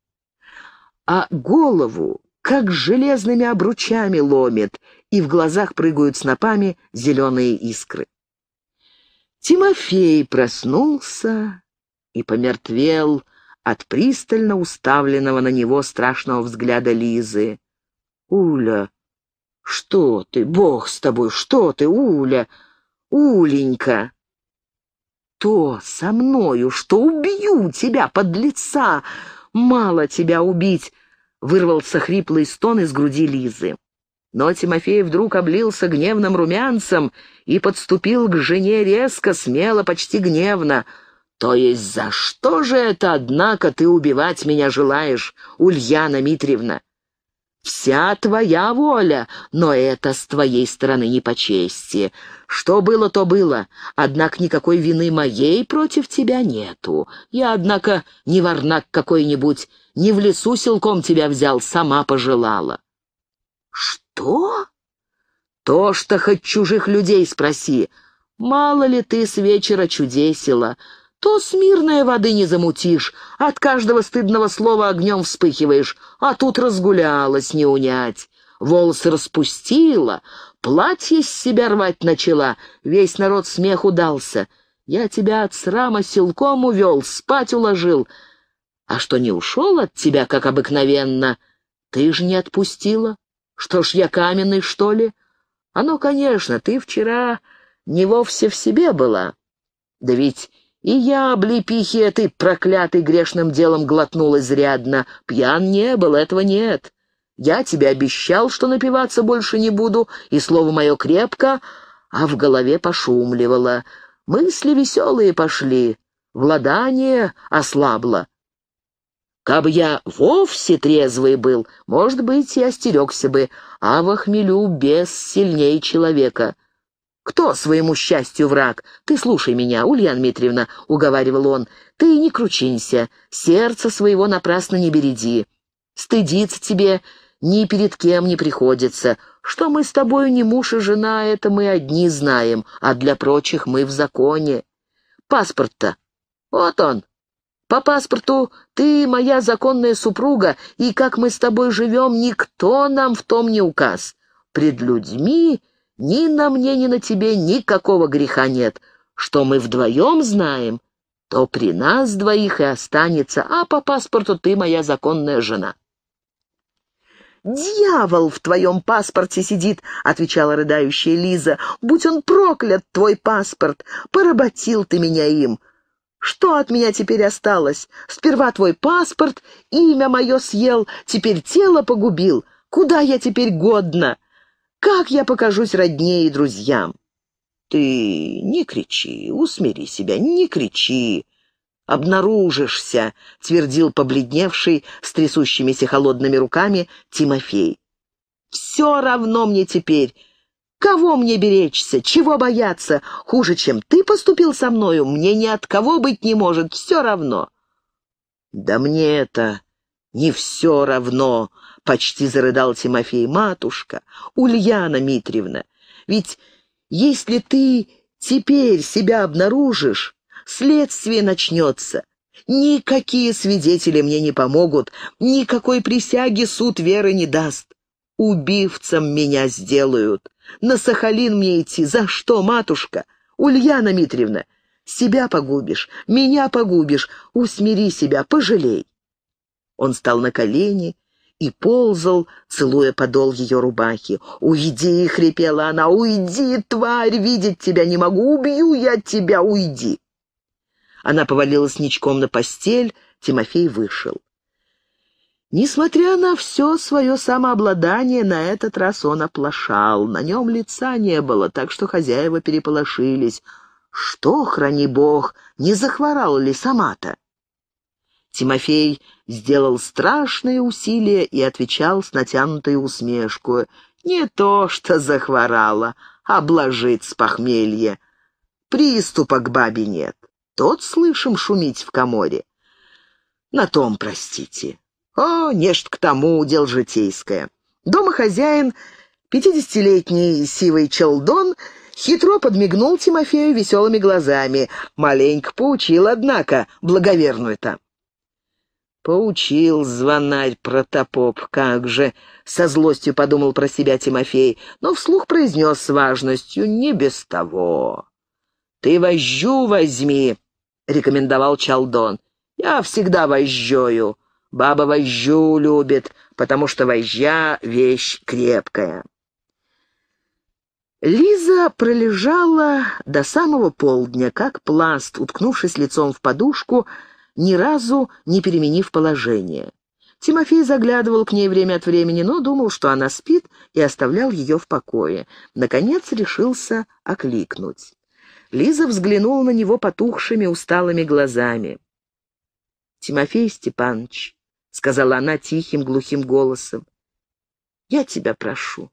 А голову, как железными обручами ломит, и в глазах прыгают снопами зеленые искры. Тимофей проснулся и помертвел от пристально уставленного на него страшного взгляда Лизы. «Уля, что ты, бог с тобой, что ты, Уля, Уленька!» «То со мною, что убью тебя, под лица! Мало тебя убить!» — вырвался хриплый стон из груди Лизы. Но Тимофей вдруг облился гневным румянцем и подступил к жене резко, смело, почти гневно. «То есть за что же это, однако, ты убивать меня желаешь, Ульяна Митриевна?» «Вся твоя воля, но это с твоей стороны не по чести. Что было, то было, однако никакой вины моей против тебя нету. Я, однако, не варнак какой-нибудь, не в лесу силком тебя взял, сама пожелала». «Что?» «Что?» «То, что хоть чужих людей спроси. Мало ли ты с вечера чудесила. То с мирной воды не замутишь, от каждого стыдного слова огнем вспыхиваешь, а тут разгулялась не унять. Волосы распустила, платье с себя рвать начала, весь народ смех удался. Я тебя от срама силком увел, спать уложил. А что не ушел от тебя, как обыкновенно, ты же не отпустила. Что ж я каменный, что ли? Оно, конечно, ты вчера не вовсе в себе была. Да ведь и я, облепихи этой проклятой грешным делом, глотнул изрядно. Пьян не был, этого нет. Я тебе обещал, что напиваться больше не буду, и слово мое крепко, а в голове пошумливало. Мысли веселые пошли, владание ослабло. Каб я вовсе трезвый был, может быть, и остерегся бы, а во хмелю без сильнее человека. Кто своему счастью враг? Ты слушай меня, Ульяна Дмитриевна, — уговаривал он, — ты не кручинься, сердце своего напрасно не береди. Стыдиться тебе ни перед кем не приходится. Что мы с тобою не муж и жена, это мы одни знаем, а для прочих мы в законе. Паспорт-то. Вот он, по паспорту ты моя законная супруга, и как мы с тобой живем, никто нам в том не указ. Пред людьми ни на мне, ни на тебе никакого греха нет. Что мы вдвоем знаем, то при нас двоих и останется, а по паспорту ты моя законная жена». «Дьявол в твоем паспорте сидит», — отвечала рыдающая Лиза. «Будь он проклят, твой паспорт! Поработил ты меня им! Что от меня теперь осталось? Сперва твой паспорт, имя мое съел, теперь тело погубил. Куда я теперь годна? Как я покажусь родне и друзьям? Ты не кричи, усмири себя, не кричи. «Обнаружишься», — твердил побледневший с трясущимися холодными руками Тимофей. «Все равно мне теперь, Кого мне беречься? Чего бояться? Хуже, чем ты поступил со мною, мне ни от кого быть не может, все равно». «Да мне это не все равно», — почти зарыдал Тимофей. «Матушка, Ульяна Митревна, ведь если ты теперь себя обнаружишь, следствие начнется. Никакие свидетели мне не помогут, никакой присяги суд веры не даст. Убивцам меня сделают. На Сахалин мне идти. За что, матушка? Ульяна Митриевна, себя погубишь, меня погубишь. Усмири себя, пожалей. Он стал на колени и ползал, целуя подол ее рубахи. «Уйди!» — хрипела она. «Уйди, тварь! Видеть тебя не могу! Убью я тебя! Уйди!» Она повалилась ничком на постель, Тимофей вышел. Несмотря на все свое самообладание, на этот раз он оплошал. На нем лица не было, так что хозяева переполошились. Что, храни бог, не захворал ли сама-то? Тимофей сделал страшные усилия и отвечал с натянутой усмешкой: «Не то, что захворала, обложит с похмелья. Приступа к бабе нет. Тот, слышим, шумить в коморе. На том, простите». О, а, нечто к тому, дел житейское. Дома хозяин, пятидесятилетний сивый челдон, хитро подмигнул Тимофею веселыми глазами. Маленько поучил, однако, благоверную-то. Поучил звонать протопоп, как же! Со злостью подумал про себя Тимофей, но вслух произнес с важностью, не без того. «Ты вожжу возьми», — рекомендовал Чалдон. «Я всегда вожжою. Баба вожжу любит, потому что вожжа — вещь крепкая. Лиза пролежала до самого полдня, как пласт, уткнувшись лицом в подушку, ни разу не переменив положение. Тимофей заглядывал к ней время от времени, но думал, что она спит, и оставлял ее в покое. Наконец решился окликнуть. Лиза взглянула на него потухшими усталыми глазами. «Тимофей Степанович, сказала она тихим, глухим голосом. «Я тебя прошу,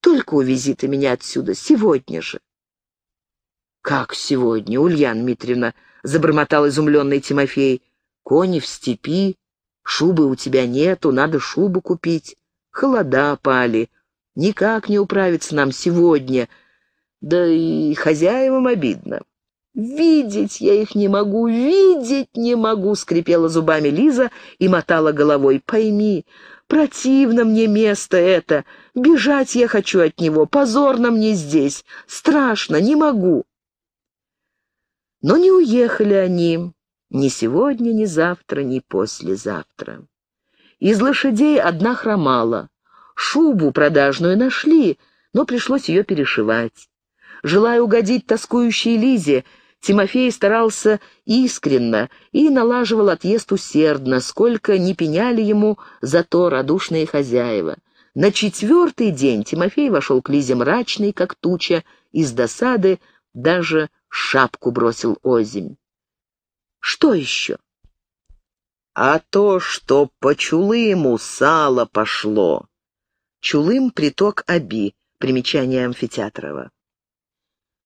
только увези ты меня отсюда сегодня же». «Как сегодня, Ульяна Дмитриевна?» — забормотал изумленный Тимофей. «Кони в степи, шубы у тебя нету, надо шубу купить. Холода пали, никак не управиться нам сегодня, да и хозяевам обидно». «Видеть я их не могу, видеть не могу!» — скрипела зубами Лиза и мотала головой. «Пойми, противно мне место это, бежать я хочу от него, позорно мне здесь, страшно, не могу!» Но не уехали они ни сегодня, ни завтра, ни послезавтра. Из лошадей одна хромала. Шубу продажную нашли, но пришлось ее перешивать. Желая угодить тоскующей Лизе, Тимофей старался искренно и налаживал отъезд усердно, сколько не пеняли ему зато радушные хозяева. На четвертый день Тимофей вошел к Лизе мрачный, как туча, из досады даже шапку бросил озимь. «Что еще?» «А то, что по Чулыму сало пошло!» Чулым — приток Аби, примечание Амфитеатрова.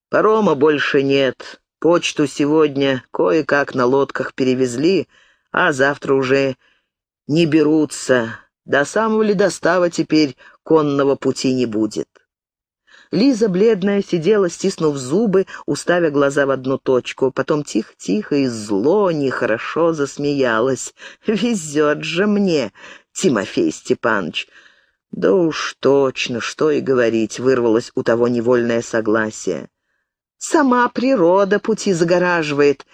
«Парома больше нет, Почту сегодня кое-как на лодках перевезли, а завтра уже не берутся. До самого ледостава теперь конного пути не будет. Лиза, бледная, сидела, стиснув зубы, уставя глаза в одну точку. Потом тихо-тихо и зло, нехорошо засмеялась. «Везет же мне, Тимофей Степанович!» «Да уж точно, что и говорить», — вырвалось у того невольное согласие. Сама природа пути загораживает.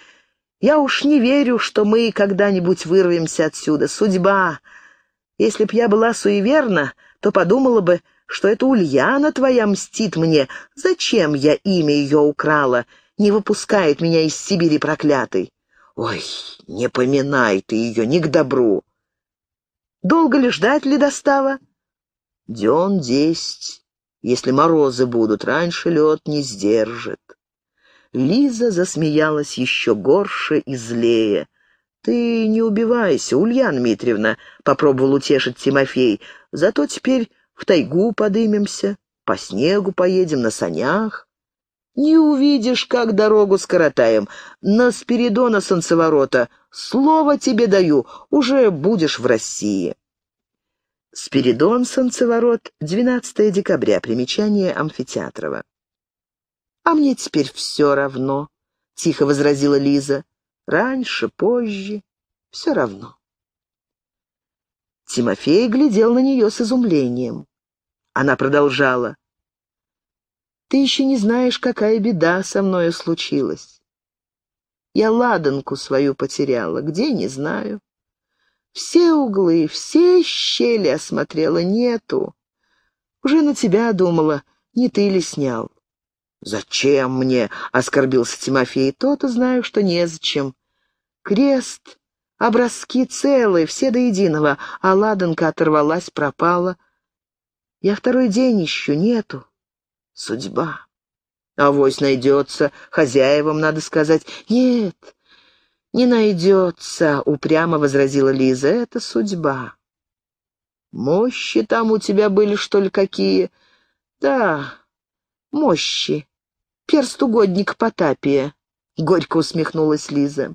Я уж не верю, что мы когда-нибудь вырвемся отсюда. Судьба. Если б я была суеверна, то подумала бы, что это Ульяна твоя мстит мне. Зачем я имя ее украла? Не выпускает меня из Сибири проклятый. Ой, не поминай ты ее, не к добру. Долго ли ждать ли достава? Дён десять, если морозы будут, раньше лед не сдержит. Лиза засмеялась еще горше и злее. «Ты не убивайся, Ульяна Дмитриевна», — попробовал утешить Тимофей. «Зато теперь в тайгу подымемся, по снегу поедем на санях». «Не увидишь, как дорогу скоротаем. На Спиридона Солнцеворота. Слово тебе даю, уже будешь в России». Спиридон Солнцеворот, 12 декабря, примечание Амфитеатрова. «А мне теперь все равно», — тихо возразила Лиза. «Раньше, позже, все равно». Тимофей глядел на нее с изумлением. Она продолжала. «Ты еще не знаешь, какая беда со мною случилась. Я ладанку свою потеряла, где не знаю. Все углы, все щели осмотрела, нету. Уже на тебя думала, не ты ли снял. «Зачем мне?» — оскорбился Тимофей. «То-то знаю, что незачем. Крест, образки целые, все до единого, а ладанка оторвалась, пропала. Я второй день ищу, нету. Судьба. Авось найдется, хозяевам надо сказать. Нет, не найдется, — упрямо возразила Лиза, — это судьба. Мощи там у тебя были, что ли, какие? Да, мощи, перст угодника Потапия», — горько усмехнулась Лиза.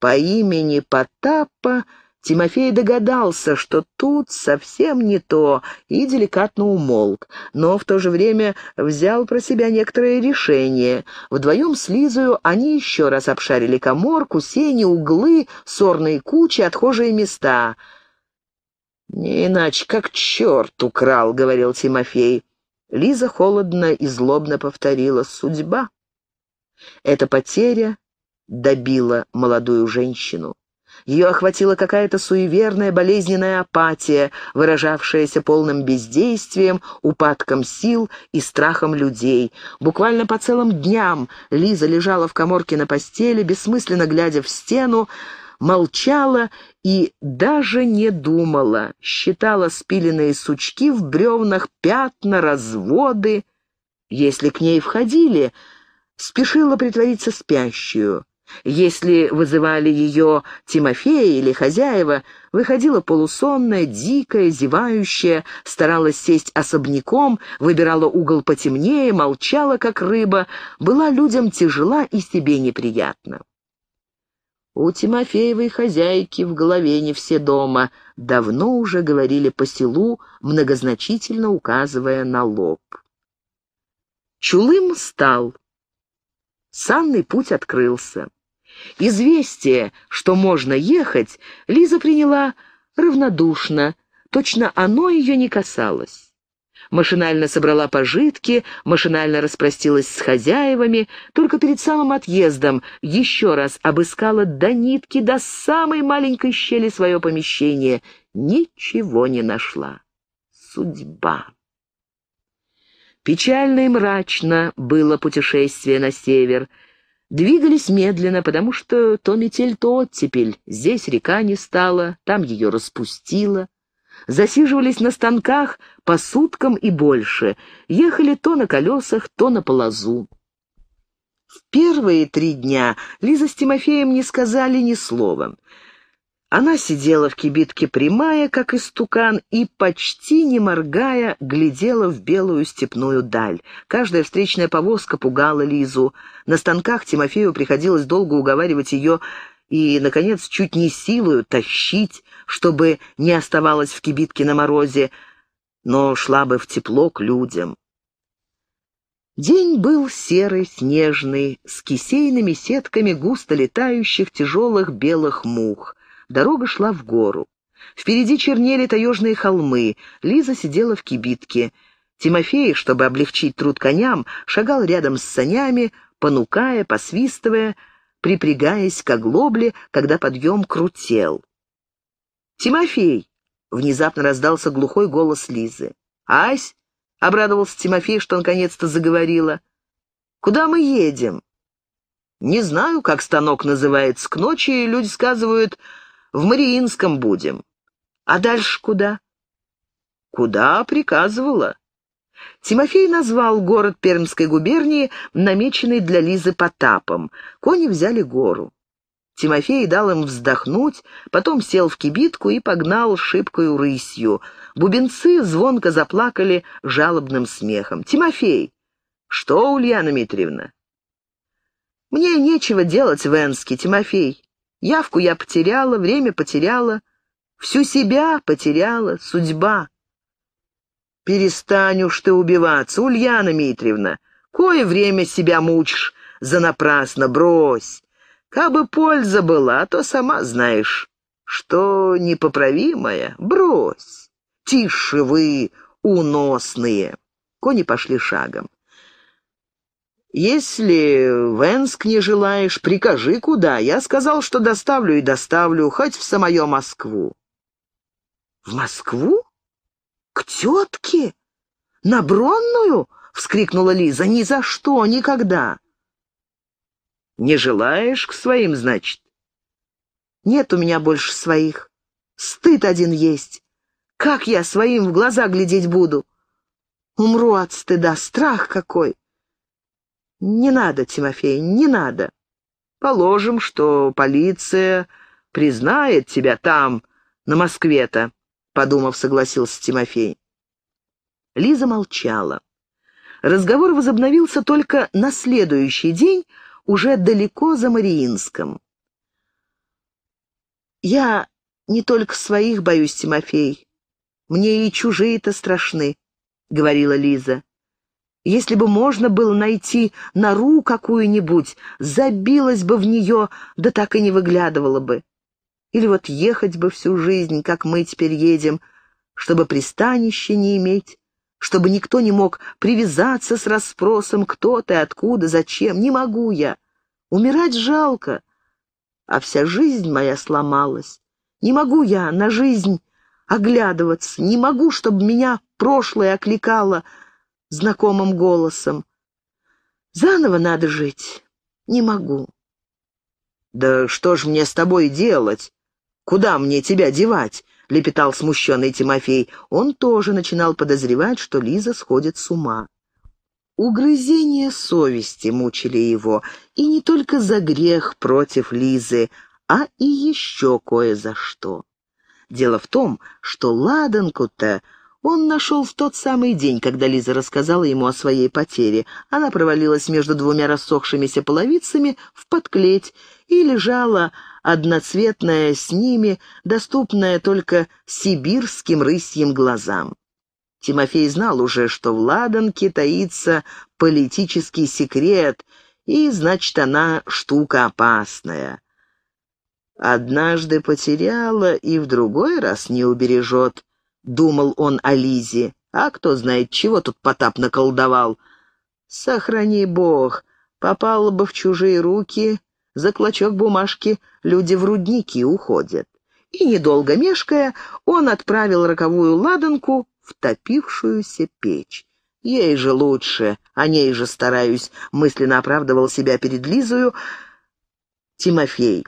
По имени Потапа Тимофей догадался, что тут совсем не то, и деликатно умолк, но в то же время взял про себя некоторое решение. Вдвоем с Лизою они еще раз обшарили коморку, сени, углы, сорные кучи, отхожие места. «Не иначе, как черт украл», — говорил Тимофей. Лиза холодно и злобно повторила «Судьба». Эта потеря добила молодую женщину. Ее охватила какая-то суеверная болезненная апатия, выражавшаяся полным бездействием, упадком сил и страхом людей. Буквально по целым дням Лиза лежала в коморке на постели, бессмысленно глядя в стену, молчала и даже не думала, считала спиленные сучки в бревнах, пятна, разводы. Если к ней входили, спешила притвориться спящую. Если вызывали ее Тимофея или хозяева, выходила полусонная, дикая, зевающая, старалась сесть особняком, выбирала угол потемнее, молчала, как рыба, была людям тяжела и себе неприятна. У Тимофеевой хозяйки в голове не все дома. Давно уже говорили по селу, многозначительно указывая на лоб. Чулым стал. Санный путь открылся. Известие, что можно ехать, Лиза приняла равнодушно, точно оно ее не касалось машинально собрала пожитки, машинально распростилась с хозяевами, только перед самым отъездом еще раз обыскала до нитки, до самой маленькой щели свое помещение. Ничего не нашла. Судьба. Печально и мрачно было путешествие на север. Двигались медленно, потому что то метель, то оттепель. Здесь река не стала, там ее распустила засиживались на станках по суткам и больше, ехали то на колесах, то на полозу. В первые три дня Лиза с Тимофеем не сказали ни слова. Она сидела в кибитке прямая, как истукан, и, почти не моргая, глядела в белую степную даль. Каждая встречная повозка пугала Лизу. На станках Тимофею приходилось долго уговаривать ее и, наконец, чуть не силою тащить, чтобы не оставалась в кибитке на морозе, но шла бы в тепло к людям. День был серый, снежный, с кисейными сетками густо летающих тяжелых белых мух. Дорога шла в гору. Впереди чернели таежные холмы. Лиза сидела в кибитке. Тимофей, чтобы облегчить труд коням, шагал рядом с санями, понукая, посвистывая, припрягаясь к оглобле, когда подъем крутел. «Тимофей!» — внезапно раздался глухой голос Лизы. «Ась!» — обрадовался Тимофей, что наконец-то заговорила. «Куда мы едем?» «Не знаю, как станок называется. К ночи, люди сказывают, в Мариинском будем». «А дальше куда?» «Куда приказывала?» Тимофей назвал город Пермской губернии, намеченный для Лизы Потапом. Кони взяли гору. Тимофей дал им вздохнуть, потом сел в кибитку и погнал шибкою рысью. Бубенцы звонко заплакали жалобным смехом. «Тимофей!» «Что, Ульяна Дмитриевна?» «Мне нечего делать в Энске, Тимофей. Явку я потеряла, время потеряла, всю себя потеряла, судьба. Перестань уж ты убиваться, Ульяна Митриевна. Кое время себя мучишь, занапрасно брось. Кабы польза была, то сама знаешь, что непоправимая, брось. Тише вы, уносные. Кони пошли шагом. «Если в Энск не желаешь, прикажи, куда. Я сказал, что доставлю и доставлю, хоть в самую Москву». «В Москву?» «К тетке? На Бронную?» — вскрикнула Лиза. «Ни за что, никогда!» «Не желаешь к своим, значит?» «Нет у меня больше своих. Стыд один есть. Как я своим в глаза глядеть буду? Умру от стыда, страх какой!» «Не надо, Тимофей, не надо. Положим, что полиция признает тебя там, на Москве-то подумав, согласился Тимофей. Лиза молчала. Разговор возобновился только на следующий день, уже далеко за Мариинском. «Я не только своих боюсь, Тимофей. Мне и чужие-то страшны», — говорила Лиза. «Если бы можно было найти нору какую-нибудь, забилась бы в нее, да так и не выглядывала бы. Или вот ехать бы всю жизнь, как мы теперь едем, чтобы пристанище не иметь, чтобы никто не мог привязаться с расспросом, кто ты, откуда, зачем, не могу я. Умирать жалко, а вся жизнь моя сломалась. Не могу я на жизнь оглядываться, не могу, чтобы меня прошлое окликало знакомым голосом. Заново надо жить, не могу. «Да что ж мне с тобой делать?» Куда мне тебя девать?» — лепетал смущенный Тимофей. Он тоже начинал подозревать, что Лиза сходит с ума. Угрызения совести мучили его, и не только за грех против Лизы, а и еще кое за что. Дело в том, что ладанку-то он нашел в тот самый день, когда Лиза рассказала ему о своей потере. Она провалилась между двумя рассохшимися половицами в подклеть и лежала одноцветная с ними, доступная только сибирским рысьим глазам. Тимофей знал уже, что в Ладанке таится политический секрет, и, значит, она штука опасная. «Однажды потеряла и в другой раз не убережет», — думал он о Лизе. «А кто знает, чего тут Потап наколдовал?» «Сохрани бог, попала бы в чужие руки, за клочок бумажки люди в рудники уходят. И, недолго мешкая, он отправил роковую ладанку в топившуюся печь. Ей же лучше, о ней же стараюсь, мысленно оправдывал себя перед Лизою Тимофей.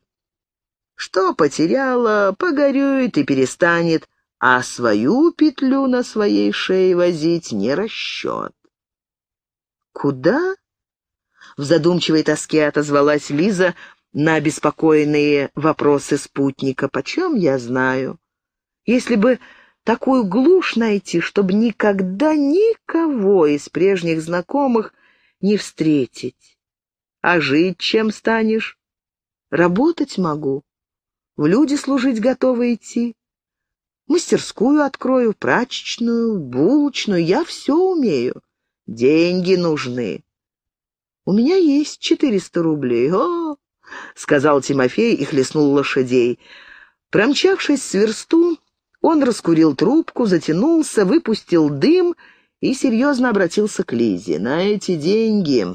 Что потеряла, погорюет и перестанет, а свою петлю на своей шее возить не расчет. Куда в задумчивой тоске отозвалась Лиза на обеспокоенные вопросы спутника. «Почем я знаю? Если бы такую глушь найти, чтобы никогда никого из прежних знакомых не встретить. А жить чем станешь? Работать могу. В люди служить готовы идти. Мастерскую открою, прачечную, булочную. Я все умею. Деньги нужны. У меня есть четыреста рублей. О, — сказал Тимофей и хлестнул лошадей. Промчавшись с версту, он раскурил трубку, затянулся, выпустил дым и серьезно обратился к Лизе. «На эти деньги,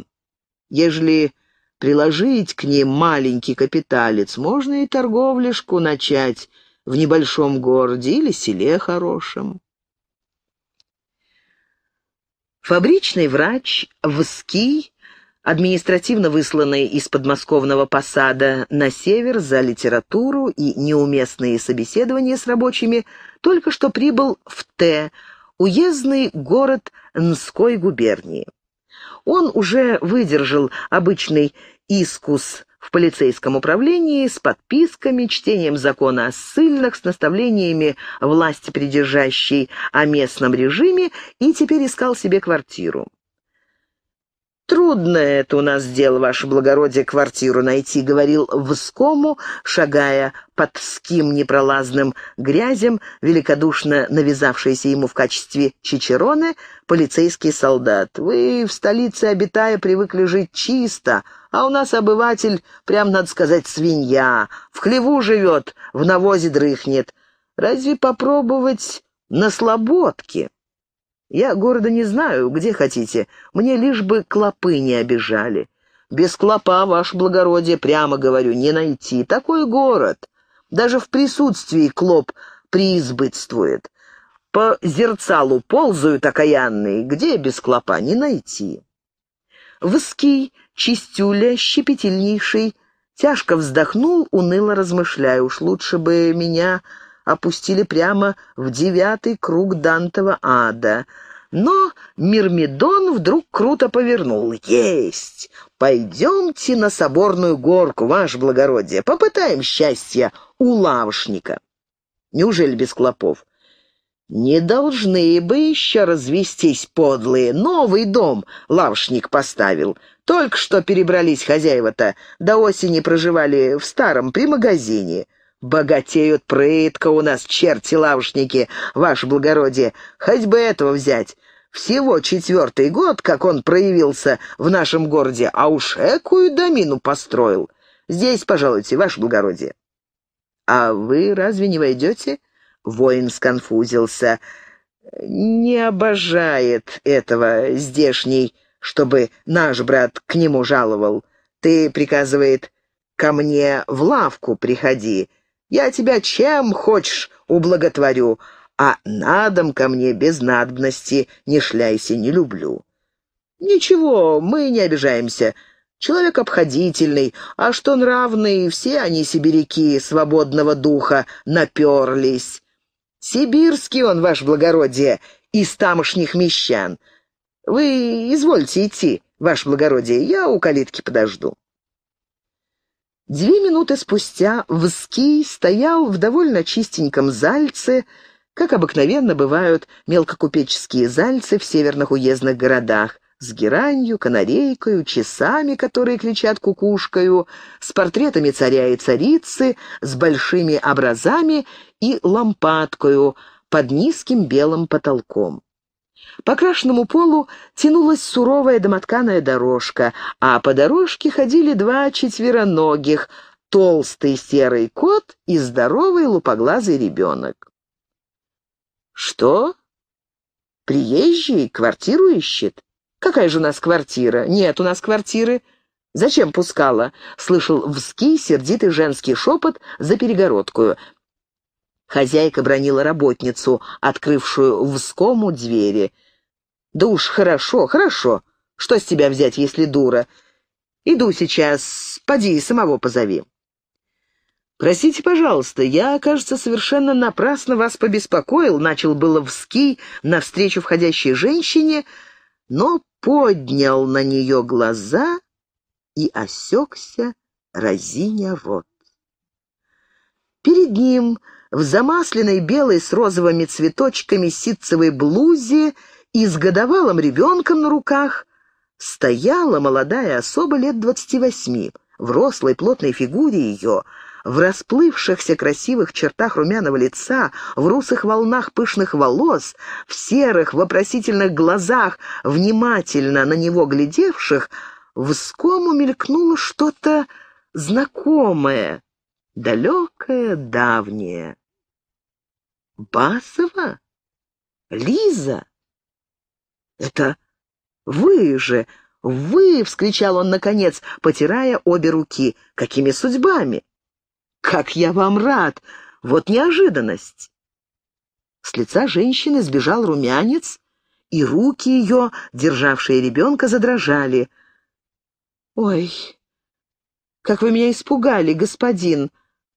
ежели приложить к ним маленький капиталец, можно и торговлешку начать в небольшом городе или селе хорошем». Фабричный врач Вский административно высланный из подмосковного посада на север за литературу и неуместные собеседования с рабочими, только что прибыл в Т, уездный город Нской губернии. Он уже выдержал обычный искус в полицейском управлении с подписками, чтением закона о ссыльных, с наставлениями власти придержащей о местном режиме и теперь искал себе квартиру. Трудно это у нас дело, ваше благородие, квартиру найти», — говорил Вскому, шагая под ским непролазным грязем, великодушно навязавшийся ему в качестве чичероны, полицейский солдат. «Вы в столице, обитая, привыкли жить чисто, а у нас обыватель, прям, надо сказать, свинья. В хлеву живет, в навозе дрыхнет. Разве попробовать на слободке?» Я города не знаю, где хотите. Мне лишь бы клопы не обижали. Без клопа, ваше благородие, прямо говорю, не найти. Такой город. Даже в присутствии клоп преизбытствует. По зерцалу ползают окаянные, где без клопа не найти. Выский, чистюля, щепетильнейший, тяжко вздохнул, уныло размышляя, уж лучше бы меня опустили прямо в девятый круг Дантова ада. Но Мирмидон вдруг круто повернул. «Есть! Пойдемте на соборную горку, ваше благородие, попытаем счастье у Лавшника. «Неужели без клопов?» «Не должны бы еще развестись подлые. Новый дом лавшник поставил. Только что перебрались хозяева-то. До осени проживали в старом, при магазине. Богатеют прытко у нас черти-лавушники, ваше благородие. Хоть бы этого взять. Всего четвертый год, как он проявился в нашем городе, а уж экую домину построил. Здесь, пожалуйте, ваше благородие». «А вы разве не войдете?» Воин сконфузился. «Не обожает этого здешний, чтобы наш брат к нему жаловал. Ты, — приказывает, — ко мне в лавку приходи. Я тебя чем хочешь ублаготворю, а на дом ко мне без надобности не шляйся, не люблю». «Ничего, мы не обижаемся. Человек обходительный, а что нравные все они сибиряки свободного духа наперлись. Сибирский он, ваше благородие, из тамошних мещан. Вы извольте идти, ваше благородие, я у калитки подожду». Две минуты спустя Вский стоял в довольно чистеньком зальце, как обыкновенно бывают мелкокупеческие зальцы в северных уездных городах, с геранью, канарейкою, часами, которые кричат кукушкою, с портретами царя и царицы, с большими образами и лампадкою под низким белым потолком. По крашенному полу тянулась суровая домотканая дорожка, а по дорожке ходили два четвероногих — толстый серый кот и здоровый лупоглазый ребенок. «Что? Приезжий квартиру ищет? Какая же у нас квартира? Нет у нас квартиры. Зачем пускала?» — слышал вский сердитый женский шепот за перегородкую. Хозяйка бронила работницу, открывшую вскому двери. «Да уж хорошо, хорошо. Что с тебя взять, если дура? Иду сейчас, поди и самого позови». «Простите, пожалуйста, я, кажется, совершенно напрасно вас побеспокоил», начал было вский навстречу входящей женщине, но поднял на нее глаза и осекся, разиня рот. Перед ним в замасленной белой с розовыми цветочками ситцевой блузе и с годовалым ребенком на руках стояла молодая особа лет двадцати восьми. В рослой плотной фигуре ее, в расплывшихся красивых чертах румяного лица, в русых волнах пышных волос, в серых вопросительных глазах, внимательно на него глядевших, вскому мелькнуло что-то знакомое, далекое, давнее. Басова? Лиза? Это вы же, вы, — вскричал он наконец, потирая обе руки. Какими судьбами? Как я вам рад! Вот неожиданность! С лица женщины сбежал румянец, и руки ее, державшие ребенка, задрожали. «Ой, как вы меня испугали, господин!»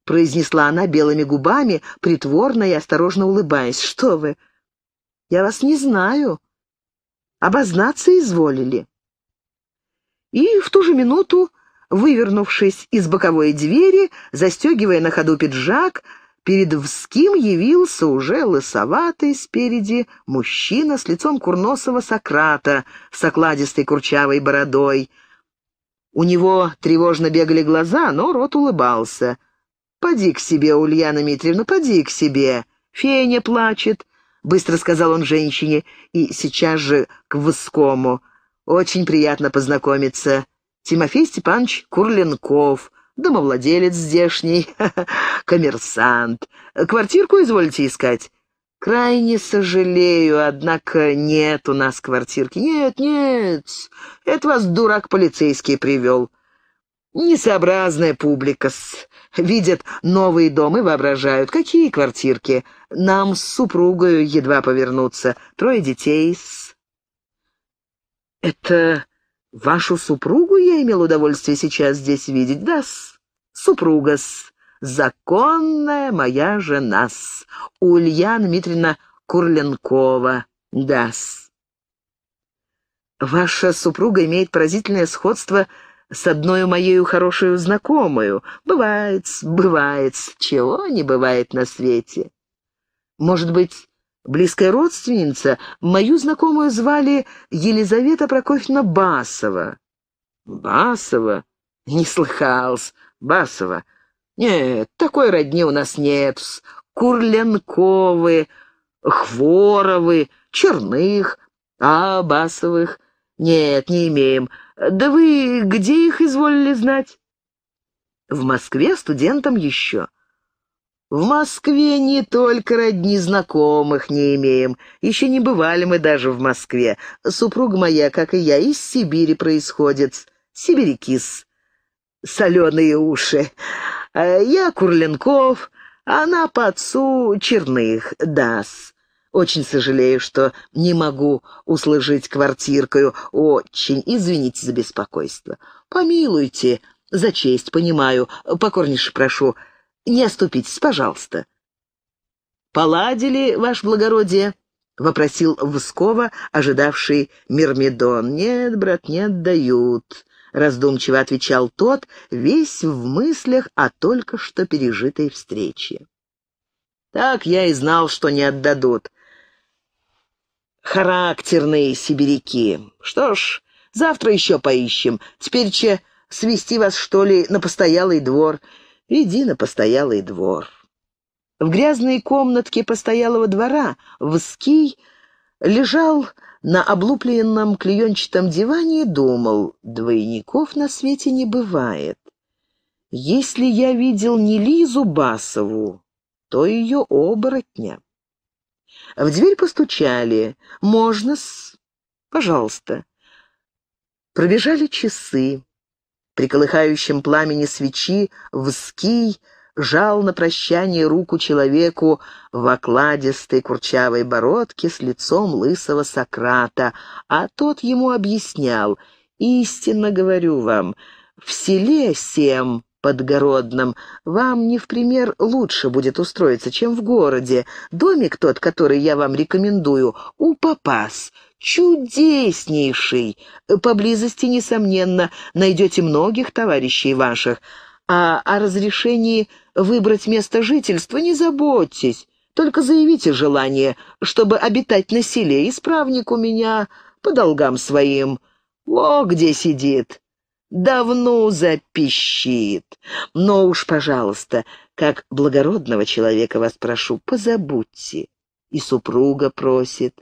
произнесла она белыми губами, притворно и осторожно улыбаясь. «Что вы? Я вас не знаю. Обознаться изволили». И в ту же минуту, вывернувшись из боковой двери, застегивая на ходу пиджак, перед Вским явился уже лысоватый спереди мужчина с лицом курносого Сократа с окладистой курчавой бородой. У него тревожно бегали глаза, но рот улыбался — «Поди к себе, Ульяна Митриевна, поди к себе. Феня плачет», — быстро сказал он женщине и сейчас же к Воскому. «Очень приятно познакомиться. Тимофей Степанович Курленков, домовладелец здешний, коммерсант. Квартирку изволите искать?» Крайне сожалею, однако нет у нас квартирки. Нет, нет, это вас дурак полицейский привел. Несообразная публика -с. Видят новые дома и воображают. Какие квартирки? Нам с супругою едва повернуться. Трое детей -с. Это вашу супругу я имел удовольствие сейчас здесь видеть, да -с. Супруга -с. Законная моя жена -с. Ульяна Дмитриевна Курленкова. Да -с. Ваша супруга имеет поразительное сходство с с одной моею хорошую знакомую. Бывает, бывает, чего не бывает на свете. Может быть, близкая родственница, мою знакомую звали Елизавета Прокофьевна Басова. Басова? Не слыхалс. Басова. Нет, такой родни у нас нет. Курленковы, Хворовы, Черных, а Басовых «Нет, не имеем. Да вы где их изволили знать?» «В Москве студентам еще». «В Москве не только родни знакомых не имеем. Еще не бывали мы даже в Москве. Супруга моя, как и я, из Сибири происходит. Сибирякис. Соленые уши. Э, я Курленков, она по отцу Черных, дас. Очень сожалею, что не могу услужить квартиркою. Очень извините за беспокойство. Помилуйте, за честь, понимаю. Покорнейше прошу, не оступитесь, пожалуйста. Поладили, ваше благородие? — вопросил Вскова, ожидавший Мирмидон. «Нет, брат, не отдают», — раздумчиво отвечал тот, весь в мыслях о только что пережитой встрече. «Так я и знал, что не отдадут характерные сибиряки. Что ж, завтра еще поищем. Теперь че свести вас, что ли, на постоялый двор? Иди на постоялый двор». В грязной комнатке постоялого двора Вский лежал на облупленном клеенчатом диване и думал, двойников на свете не бывает. Если я видел не Лизу Басову, то ее оборотня. В дверь постучали. «Можно-с?» «Пожалуйста». Пробежали часы. При колыхающем пламени свечи вский жал на прощание руку человеку в окладистой курчавой бородке с лицом лысого Сократа, а тот ему объяснял «Истинно говорю вам, в селе Сем Подгородном. Вам не в пример лучше будет устроиться, чем в городе. Домик тот, который я вам рекомендую, у Папас. Чудеснейший. Поблизости, несомненно, найдете многих товарищей ваших. А о разрешении выбрать место жительства не заботьтесь. Только заявите желание, чтобы обитать на селе. Исправник у меня по долгам своим. Во где сидит давно запищит. Но уж, пожалуйста, как благородного человека вас прошу, позабудьте. И супруга просит.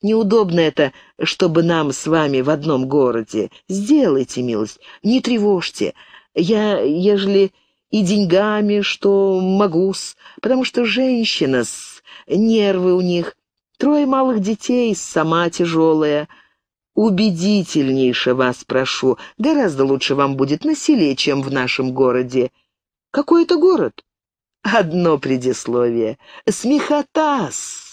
Неудобно это, чтобы нам с вами в одном городе. Сделайте милость, не тревожьте. Я, ежели и деньгами, что могу-с, потому что женщина-с, нервы у них. Трое малых детей, сама тяжелая — убедительнейше вас прошу. Гораздо лучше вам будет на селе, чем в нашем городе. Какой это город? Одно предисловие. Смехотас!